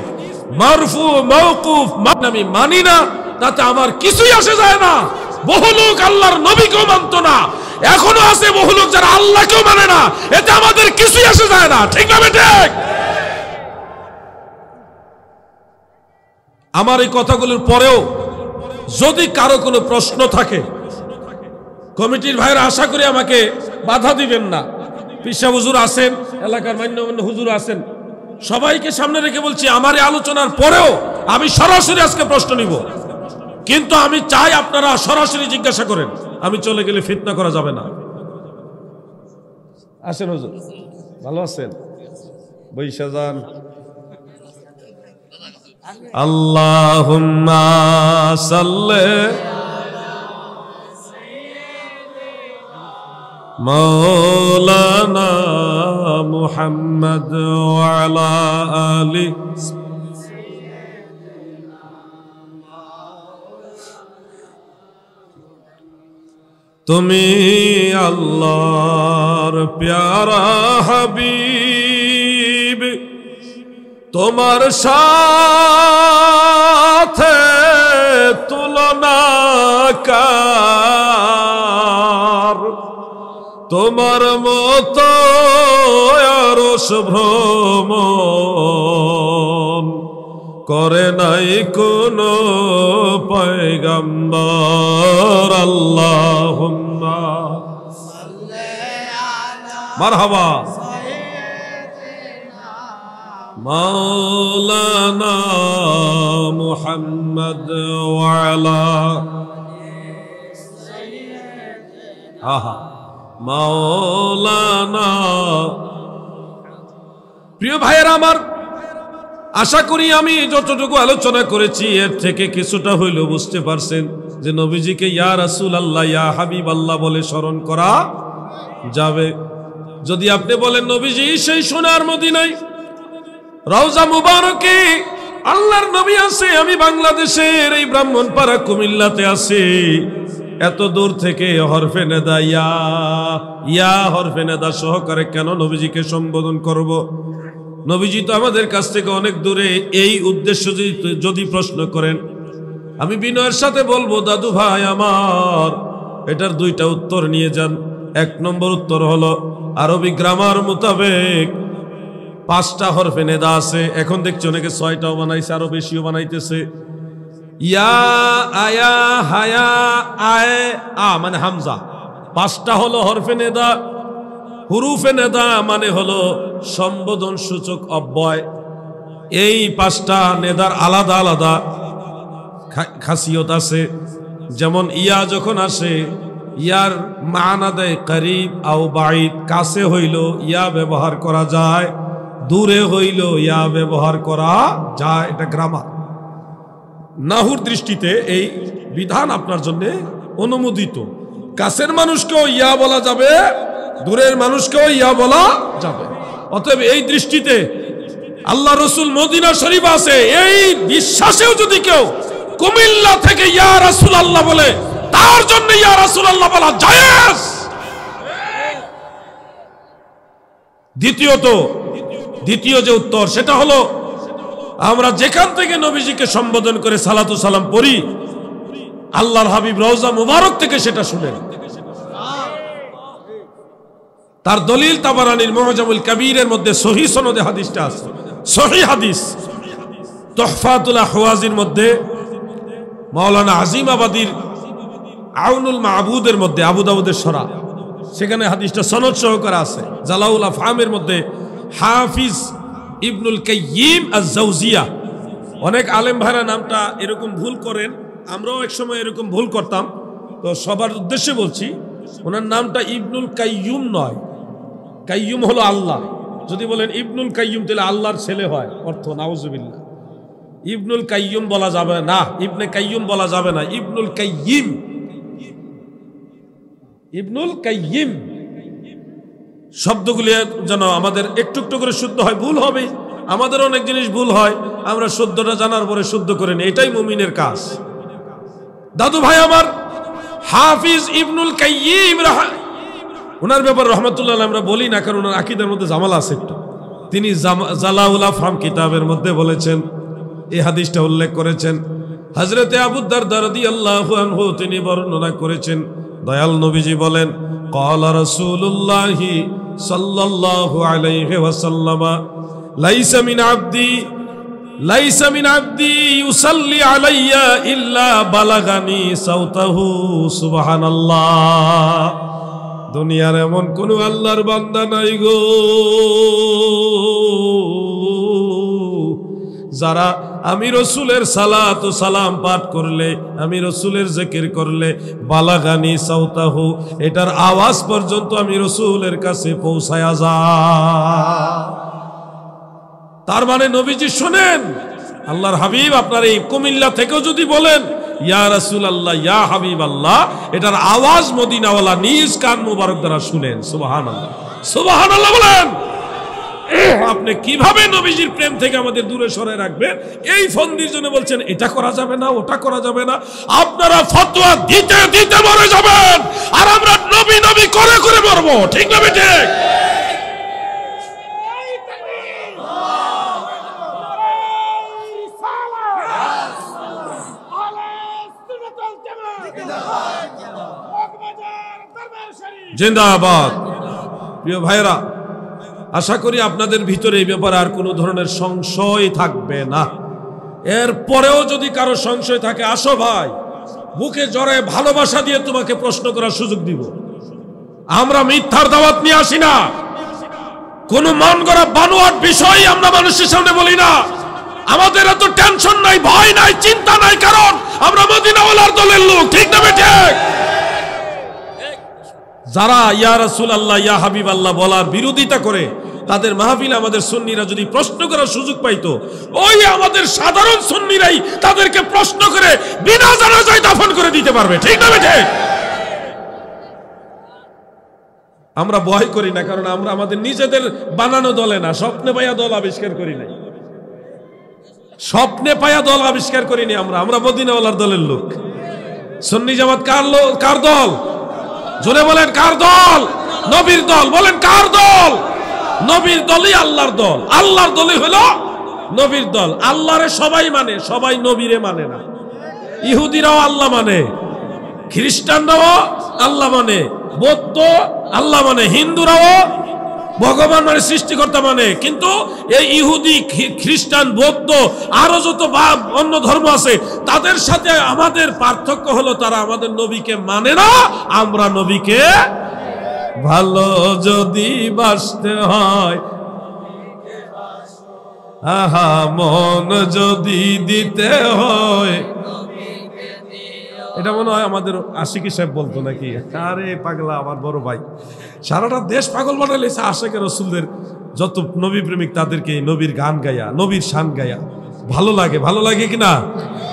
মারফু মৌকুফ আমি মানি না তাতে আমার কিছুই আসে যায় না বহু লোক আল্লাহর নবীকেও মানত না এখনো আছে বহু লোক যারা আল্লাহকেও মানে না এতে আমাদের কিছুই আসে যায় না ঠিক না ঠিক আমার এই কথাগুলোর পরেও যদি কারো কোনো প্রশ্ন থাকে কমিটির ভাইরা আশা করি আমাকে বাধা দিবেন না পিসা হুজুর আছেন এলাকার মান্য হুজুর আছেন সবাইকে সামনে রেখে বলছি আমার এই আলোচনার পরেও আমি সরাসরি আজকে প্রশ্ন নিব কিন্তু আমি চাই আপনারা সরাসরি জিজ্ঞাসা করেন আমি চলে গেলে ফিতনা করা যাবে না আসেন হজুর ভালো আছেন বৈশা যান আল্লাহ সাল্লে مولانا محمد وعلى آله তুমি আল্লাহর প্যারা হাবিব তোমার সাথে তুলনা কার তোমার মতো ভ্রম করে নাই কোন পয়গম্বর আল্লাহ মার হবা মাওলানা মুহাম্মদ ওয়ালা হা হা মাওলানা প্রিয় ভাইয়েরা আমার আশা করি আমি যতটুকু আলোচনা করেছি এর থেকে কিছুটা হইলেও বুঝতে পারছেন যে নবীজিকে ইয়া রাসুল আল্লাহ ইয়া হাবিব আল্লাহ বলে স্মরণ করা যাবে যদি আপনি বলেন নবীজি সেই সোনার নাই রওজা মুবারকে আল্লাহর নবী আছে আমি বাংলাদেশের এই ব্রাহ্মণ পাড়া কুমিল্লাতে আছি এত দূর থেকে হরফে নেদা ইয়া ইয়া হরফে নেদা সহকারে কেন নবীজিকে সম্বোধন করব। নবীজি তো আমাদের কাছ থেকে অনেক দূরে এই উদ্দেশ্য যদি প্রশ্ন করেন আমি বিনয়ের সাথে বলবো দাদু ভাই আমার এটার দুইটা উত্তর নিয়ে যান এক নম্বর উত্তর হলো আরবি গ্রামার মোতাবেক পাঁচটা হরফে নেদা আছে এখন দেখছি অনেকে ছয়টাও বানাইছে আরও বেশিও বানাইতেছে ইয়া আয়া হায়া আয় আ মানে হামজা পাঁচটা হলো হরফে নেদা হুরুফে নেদা মানে হলো সম্বোধন সূচক অব্যয় এই পাঁচটা নেদার আলাদা আলাদা খাসিয়ত আছে যেমন ইয়া যখন আসে ইয়ার মানা দেয় করিব আও বাইত কাছে হইল ইয়া ব্যবহার করা যায় দূরে হইল ইয়া ব্যবহার করা যায় এটা গ্রামার নাহুর দৃষ্টিতে এই বিধান আপনার জন্য অনুমোদিত কাছের মানুষকেও ইয়া বলা যাবে দূরের মানুষকেও ইয়া বলা যাবে অতএব এই দৃষ্টিতে আল্লাহ রসুল মদিনা শরীফ আছে এই বিশ্বাসেও যদি কেউ কুমিল্লা থেকে ইয়া রাসুল আল্লাহ বলে তার জন্য ইয়া রাসুল আল্লাহ বলা যায় দ্বিতীয়ত দ্বিতীয় যে উত্তর সেটা হলো আমরা যেখান থেকে নবীজিকে সম্বোধন করে সালাতু সালাম পড়ি আল্লাহর হাবিব রওজা মুবারক থেকে সেটা শুনেন তার দলিল তাবারানির মহাজামুল কাবীরের মধ্যে সহি সনদে হাদিসটা আছে সহি হাদিস তহফাতুল্লাহ হওয়াজির মধ্যে মাওলানা আজিম আবাদির আউনুল মাহবুদের মধ্যে আবু দাউদের সরা সেখানে হাদিসটা সনদ সহকারে আছে জালাউল আফামের মধ্যে হাফিজ ইবনুল কাইম আজাউজিয়া অনেক আলেম ভাইরা নামটা এরকম ভুল করেন আমরাও এক সময় এরকম ভুল করতাম তো সবার উদ্দেশ্যে বলছি ওনার নামটা ইবনুল কাইয়ুম নয় কাইয়ুম হলো আল্লাহ যদি বলেন ইবনুল কাইয়ুম তাহলে আল্লাহর ছেলে হয় অর্থ নাউজুবিল্লা ইবনুল কাইয়ুম বলা যাবে না ইবনে কাইয়ুম বলা যাবে না ইবনুল কাইয়িম ইবনুল কাইয়িম শব্দগুলি যেন আমাদের একটু একটু করে শুদ্ধ হয় ভুল হবে আমাদের অনেক জিনিস ভুল হয় আমরা শুদ্ধটা জানার পরে শুদ্ধ করে নি এটাই মুমিনের কাজ দাদু ভাই আমার হাফিজ ইবনুল ওনার ব্যাপার রহমতুল্লাহ আমরা বলি না কারণ ওনার আকিদের মধ্যে জামালা আছে একটু তিনি জালাউলা ফ্রাম কিতাবের মধ্যে বলেছেন এই হাদিসটা উল্লেখ করেছেন হজরতে আবুদ্দার দারদি আল্লাহ তিনি বর্ণনা করেছেন দয়াল নবীজি বলেন কলা রসুল্লাহি সাল্লাল্লাহু আলাইহি ওয়াসাল্লাম লাইসা মিন আবদি লাইসা মিন আবদি ইউসাল্লি আলাইয়া ইল্লা বালাগানি সাউতাহু সুবহানাল্লাহ দুনিয়ার এমন কোন আল্লাহর বান্দা নাই গো যারা আমি রসুলের সালাত ও সালাম পাঠ করলে আমি রসুলের জেকির করলে বালাগানি সাউতাহু এটার আওয়াজ পর্যন্ত আমি রসুলের কাছে পৌঁছায়া যা তার মানে নবীজি শোনেন আল্লাহর হাবিব আপনার এই কুমিল্লা থেকেও যদি বলেন ইয়া রাসুল আল্লাহ ইয়া হাবিব আল্লাহ এটার আওয়াজ মদিনাওয়ালা নিজ কান মুবারক দ্বারা শুনেন সুবাহান আল্লাহ সুবাহান আল্লাহ বলেন আপনি কিভাবে নবীজির প্রেম থেকে আমাদের দূরে সরে রাখবেন এই ফন্দির জন্য বলছেন এটা করা যাবে না ওটা করা যাবে না আপনারা ফতোয়া দিতে দিতে মরে যাবেন আর আমরা নবী নবী করে করে মরব ঠিক না ঠিক জিন্দাবাদ প্রিয় ভাইরা আশা করি আপনাদের ভিতরে এই ব্যাপারে আর কোনো ধরনের সংশয় থাকবে না এর পরেও যদি কারো সংশয় থাকে আসো ভাই বুকে জ্বরে ভালোবাসা দিয়ে তোমাকে প্রশ্ন করার সুযোগ দিব আমরা মিথ্যার দাওয়াত নিয়ে আসি না কোন মন করা বানোয়ার বিষয় আমরা মানুষের সামনে বলি না আমাদের এত টেনশন নাই ভয় নাই চিন্তা নাই কারণ আমরা মদিনাওয়ালার দলের লোক ঠিক না ঠিক যারা ইয়া রাসুল আল্লাহ ইয়া হাবিব আল্লাহ বলার বিরোধিতা করে তাদের মাহফিল আমাদের সন্নিরা যদি প্রশ্ন করার সুযোগ পাইত ওই আমাদের সাধারণ সন্নিরাই তাদেরকে প্রশ্ন করে বিনা জানাজায় দাফন করে দিতে পারবে ঠিক না বেঠে আমরা ভয় করি না কারণ আমরা আমাদের নিজেদের বানানো দলে না স্বপ্নে পাইয়া দল আবিষ্কার করি নাই স্বপ্নে পায়া দল আবিষ্কার করিনি আমরা আমরা মদিনাওয়ালার দলের লোক সন্নি জামাত কার লোক কার দল জোরে বলেন কার দল নবীর দল বলেন কার দল নবীর দলই আল্লাহর দল আল্লাহর দলই হলো নবীর দল আল্লাহরে সবাই মানে সবাই নবীরে মানে না ইহুদিরাও আল্লাহ মানে খ্রিস্টানরাও আল্লাহ মানে বৌদ্ধ আল্লাহ মানে হিন্দুরাও ভগবান মানে সৃষ্টিকর্তা মানে কিন্তু এই ইহুদি খ্রিস্টান বৌদ্ধ আরো যত বা অন্য ধর্ম আছে তাদের সাথে আমাদের পার্থক্য হলো তারা আমাদের নবীকে মানে না আমরা নবীকে ভালো যদি বাসতে হয় আহা মন যদি দিতে হয় এটা মনে হয় আমাদের আশিকি সাহেব বলতো নাকি আরে পাগলা আমার বড় ভাই সারাটা দেশ পাগল বানালেছে আশেখ রসুলদের যত নবী প্রেমিক তাদেরকে নবীর গান গায়া নবীর শান গায়া ভালো লাগে ভালো লাগে কি না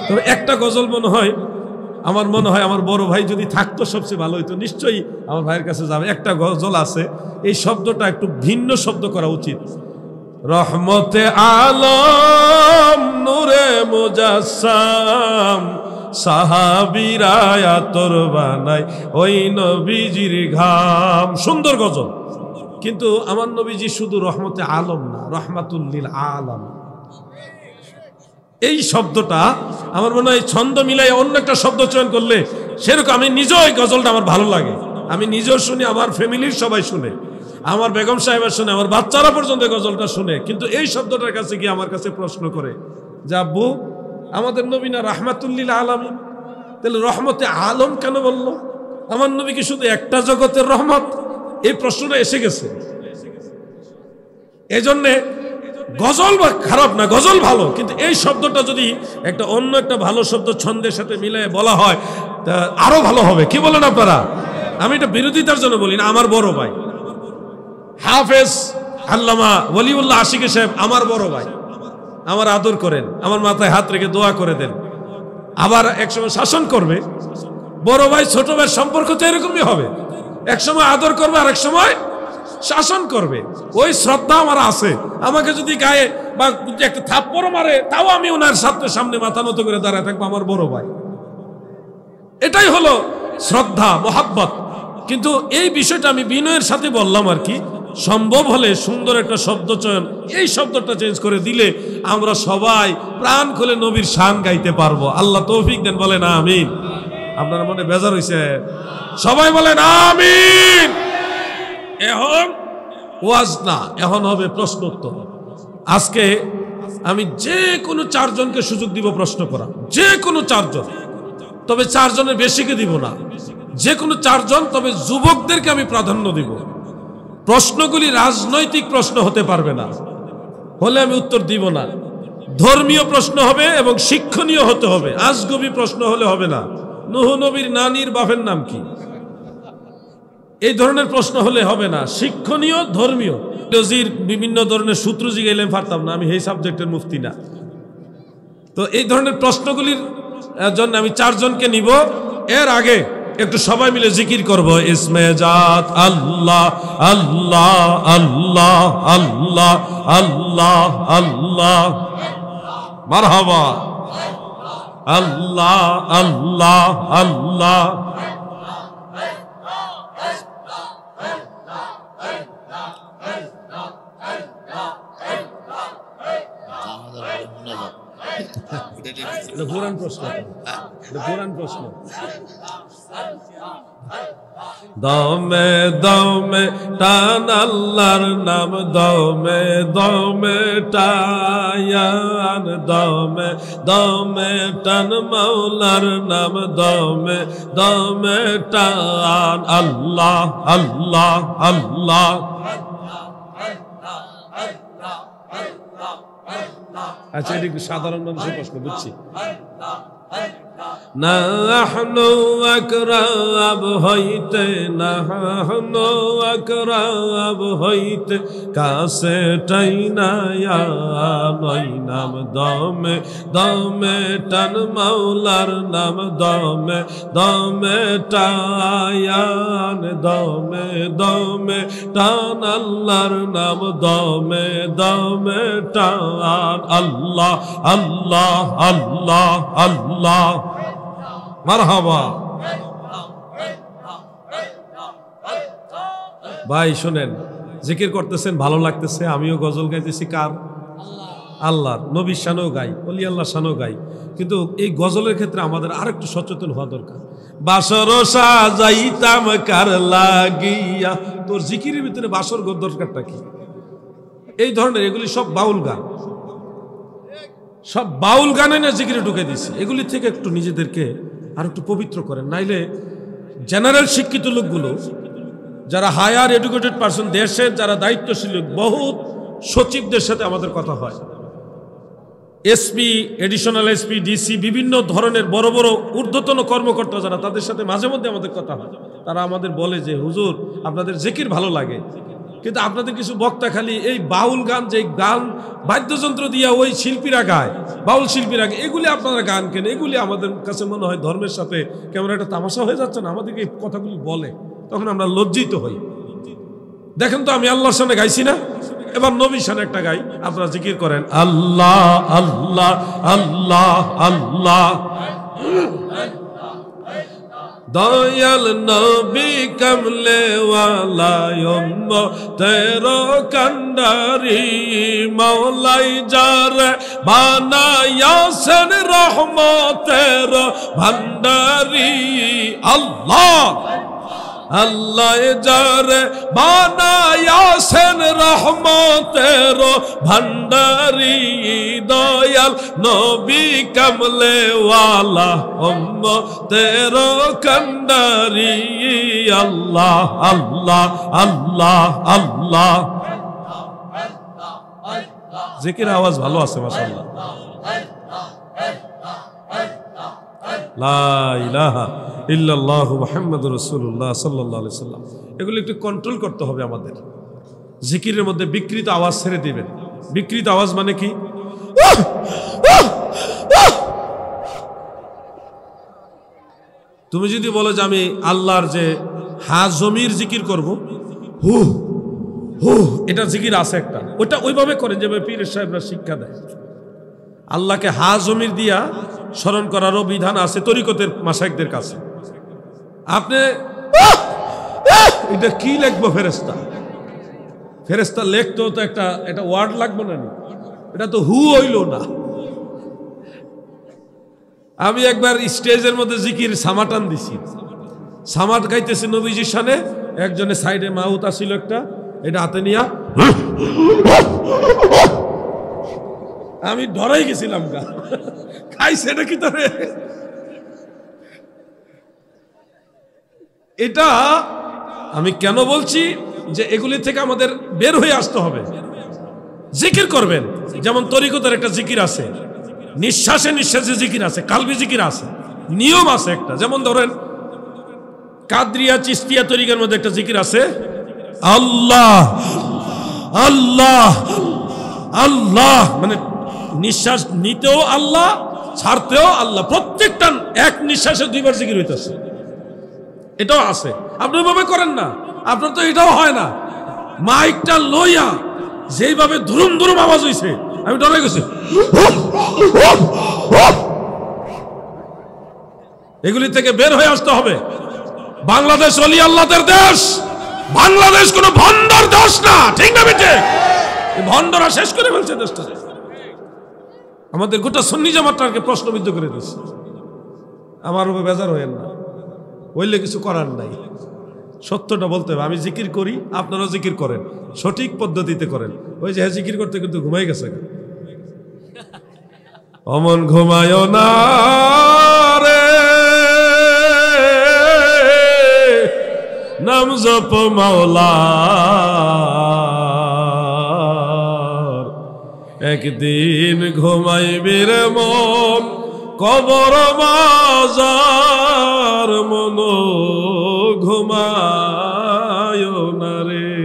তবে একটা গজল মনে হয় আমার মনে হয় আমার বড় ভাই যদি থাকতো সবচেয়ে ভালো হইতো নিশ্চয়ই আমার ভাইয়ের কাছে যাবে একটা গজল আছে এই শব্দটা একটু ভিন্ন শব্দ করা উচিত রহমতে আলম নূরে মুজাসাম সাহাবিরা আতর বানায় ওই নবীজির ঘাম সুন্দর গজল কিন্তু আমার নবীজি শুধু রহমতে আলম না রহমাতুল্লিল আলম এই শব্দটা আমার মনে হয় ছন্দ মিলাই অন্য একটা শব্দ চয়ন করলে সেরকম আমি নিজেও এই গজলটা আমার ভালো লাগে আমি নিজেও শুনি আমার ফ্যামিলির সবাই শুনে আমার বেগম সাহেবের শুনে আমার বাচ্চারা পর্যন্ত গজলটা শুনে কিন্তু এই শব্দটার কাছে গিয়ে আমার কাছে প্রশ্ন করে যে আব্বু আমাদের নবী না রাহমাতুল্লিল আলমী তাহলে রহমতে আলম কেন বলল আমার নবী কি শুধু একটা জগতের রহমত এই প্রশ্নটা এসে গেছে এজন্যে গজল বা খারাপ না গজল ভালো কিন্তু এই শব্দটা যদি একটা অন্য একটা ভালো শব্দ ছন্দের সাথে মিলে বলা হয় তা আরো ভালো হবে কি বলেন আপনারা আমি এটা বিরোধিতার জন্য বলি না আমার বড় ভাই হাফেজ আল্লামা ওলিউল্লাহ আশিকি সাহেব আমার বড় ভাই আমার আদর করেন আমার মাথায় হাত রেখে দোয়া করে দেন আবার একসময় শাসন করবে বড় ভাই ছোট ভাইয়ের সম্পর্ক তো এরকমই হবে একসময় আদর করবে আর এক সময় শাসন করবে ওই শ্রদ্ধা আমার আছে আমাকে যদি গায়ে বা একটা থাপ্পড় মারে তাও আমি ওনার সাথে সামনে মাথা নত করে দাঁড়ায় থাকবো আমার বড় ভাই এটাই হলো শ্রদ্ধা মোহাব্বত কিন্তু এই বিষয়টা আমি বিনয়ের সাথে বললাম আর কি সম্ভব হলে সুন্দর একটা শব্দ চয়ন এই শব্দটা চেঞ্জ করে দিলে আমরা সবাই প্রাণ খুলে নবীর শান গাইতে পারবো আল্লাহ তৌফিক দেন বলেন আমিন আপনার মনে বেজার হয়েছে সবাই বলেন আমিন এখন ওয়াজ না এখন হবে প্রশ্ন উত্তর আজকে আমি যে কোনো চারজনকে সুযোগ দিব প্রশ্ন করা যে কোনো চারজন তবে চারজনের বেশিকে দিব না যে কোনো চারজন তবে যুবকদেরকে আমি প্রাধান্য দিব প্রশ্নগুলি রাজনৈতিক প্রশ্ন হতে পারবে না হলে আমি উত্তর দিব না ধর্মীয় প্রশ্ন হবে এবং শিক্ষণীয় হতে হবে আজগবি প্রশ্ন হলে হবে না নুহ নবীর নানির বাপের নাম কি এই ধরনের প্রশ্ন হলে হবে না শিক্ষণীয় ধর্মীয় বিভিন্ন ধরনের সূত্র জিগাইলেন পারতাম না আমি এই সাবজেক্টের মুক্তি না তো এই ধরনের প্রশ্নগুলির জন্য আমি চারজনকে নিব এর আগে একটু সবাই মিলে জিকির করবো ইসমে জাত আল্লাহ আল্লাহ আল্লাহ আল্লাহ আল্লাহ আল্লাহ মারহাবা আল্লাহ আল্লাহ আল্লাহ প্রশ্ন প্রশ্ন দমে দমে টান আল্লাহর নাম দমে দমে টায়ান দমে দমে টান মৌলার নাম দমে দমে টান আল্লাহ আল্লাহ আল্লাহ আচ্ছা এটি সাধারণ মানুষের প্রশ্ন বুঝছি نحن أقرب هيت نحن أقرب هيت কাছেটাইনা নয় নাম দমে দমে টান মাওলার নাম দমে দমে টায়ান দমে দমে টান আল্লাহর নাম দমে দমে টান আল্লাহ আল্লাহ আল্লাহ আল্লাহ ভাই শোনেন জিকির করতেছেন ভালো লাগতেছে আমিও গজল গাইতেছি কার আল্লাহর নবীর শানও গাই অলি আল্লাহ শানও গাই কিন্তু এই গজলের ক্ষেত্রে আমাদের আর একটু সচেতন হওয়া দরকার বাসর সাজাইতাম কার লাগিয়া তোর জিকিরের ভিতরে বাসর দরকারটা কি এই ধরনের এগুলি সব বাউল গান সব বাউল গানে না জিকিরে ঢুকে দিছে এগুলি থেকে একটু নিজেদেরকে আর একটু পবিত্র করেন নাইলে জেনারেল শিক্ষিত লোকগুলো যারা হায়ার এডুকেটেড পার্সন দেশের যারা দায়িত্বশীল লোক বহুত সচিবদের সাথে আমাদের কথা হয় এসপি এডিশনাল এসপি ডিসি বিভিন্ন ধরনের বড় বড় ঊর্ধ্বতন কর্মকর্তা যারা তাদের সাথে মাঝে মধ্যে আমাদের কথা হয় তারা আমাদের বলে যে হুজুর আপনাদের জেকির ভালো লাগে কিন্তু আপনাদের কিছু বক্তা খালি এই বাউল গান যে গান বাদ্যযন্ত্র দিয়া ওই শিল্পীরা গায় বাউল শিল্পীরা গায় এগুলি আপনারা গান কেন এগুলি আমাদের কাছে মনে হয় ধর্মের সাথে কেমন একটা তামাশা হয়ে যাচ্ছে না আমাদেরকে এই কথাগুলি বলে তখন আমরা লজ্জিত হই দেখেন তো আমি আল্লাহর সামনে গাইছি না এবার নবীর সামনে একটা গাই আপনারা জিকির করেন আল্লাহ আল্লাহ আল্লাহ আল্লাহ দয়াল নবী কমলে ওয়ালায়ম তেরো কন্ডারি মৌলাই যার বানায়াসেন রহমতের ভণ্ডারি আল্লাহ আল্লাহ যারে বানায়াছেন রহমতের ভান্ডারি দয়াল নবী কমলে ওয়ালা তের কন্ডারি আল্লাহ আল্লাহ আল্লাহ আল্লাহ জিকির আওয়াজ ভালো আছে মাসাল্লাহ লাহা ইল্লাহ মোহাম্মদ রসুল্লাহ সাল্লাহ সাল্লাম এগুলো একটু কন্ট্রোল করতে হবে আমাদের জিকিরের মধ্যে বিকৃত আওয়াজ ছেড়ে দিবেন বিকৃত আওয়াজ মানে কি তুমি যদি বলো যে আমি আল্লাহর যে হা জমির জিকির করব হু হু এটা জিকির আছে একটা ওটা ওইভাবে করেন যেভাবে পীর সাহেবরা শিক্ষা দেয় আল্লাহকে হা জমির দিয়া স্মরণ করারও বিধান আছে তরিকতের মাসাইকদের কাছে আপনি এটা কি লিখবো ফেরেস্তা ফেরেস্তা লেখতেও তো একটা এটা ওয়ার্ড লাগবো না এটা তো হু হইল না আমি একবার স্টেজের মধ্যে জিকির সামাটান দিছি সামাট গাইতেছি নবীজির সানে একজনে সাইডে মাউত আসিল একটা এটা হাতে নিয়া আমি ডরাই গেছিলাম গা খাইছে নাকি তোরে এটা আমি কেন বলছি যে এগুলি থেকে আমাদের বের হয়ে আসতে হবে জিকির করবেন যেমন তরিকতার একটা জিকির আছে নিঃশ্বাসে নিঃশ্বাসে জিকির আছে কালবি জিকির আছে নিয়ম আছে একটা যেমন ধরেন কাদ্রিয়া চিস্তিয়া তরিকার মধ্যে একটা জিকির আছে আল্লাহ আল্লাহ আল্লাহ মানে নিঃশ্বাস নিতেও আল্লাহ ছাড়তেও আল্লাহ প্রত্যেকটা এক নিঃশ্বাসে দুইবার জিকির হইতেছে এটাও আছে আপনি ওইভাবে করেন না আপনার তো এটাও হয় না মাইকটা লইয়া যেইভাবে ধুরুম ধুরুম আওয়াজ হয়েছে আমি ডরে গেছি এগুলি থেকে বের হয়ে আসতে হবে বাংলাদেশ অলি আল্লাহদের দেশ বাংলাদেশ কোনো ভণ্ডর দেশ না ঠিক না বেটে ভণ্ডরা শেষ করে ফেলছে দেশটা আমাদের গোটা সন্নি জামাতটাকে প্রশ্নবিদ্ধ করে দিচ্ছে আমার উপর বেজার হয়েন না হইলে কিছু করার নাই সত্যটা বলতে হবে আমি জিকির করি আপনারাও জিকির করেন সঠিক পদ্ধতিতে করেন ওই যে হ্যাঁ জিকির করতে কিন্তু ঘুমাই গেছে অমন ঘুমায় না রে নাম জপ মাওলা একদিন ঘুমাইবি মন কবর মাজার মন ঘুমায় না রে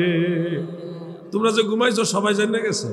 তোমরা যে ঘুমাইছো সবাই জানে গেছে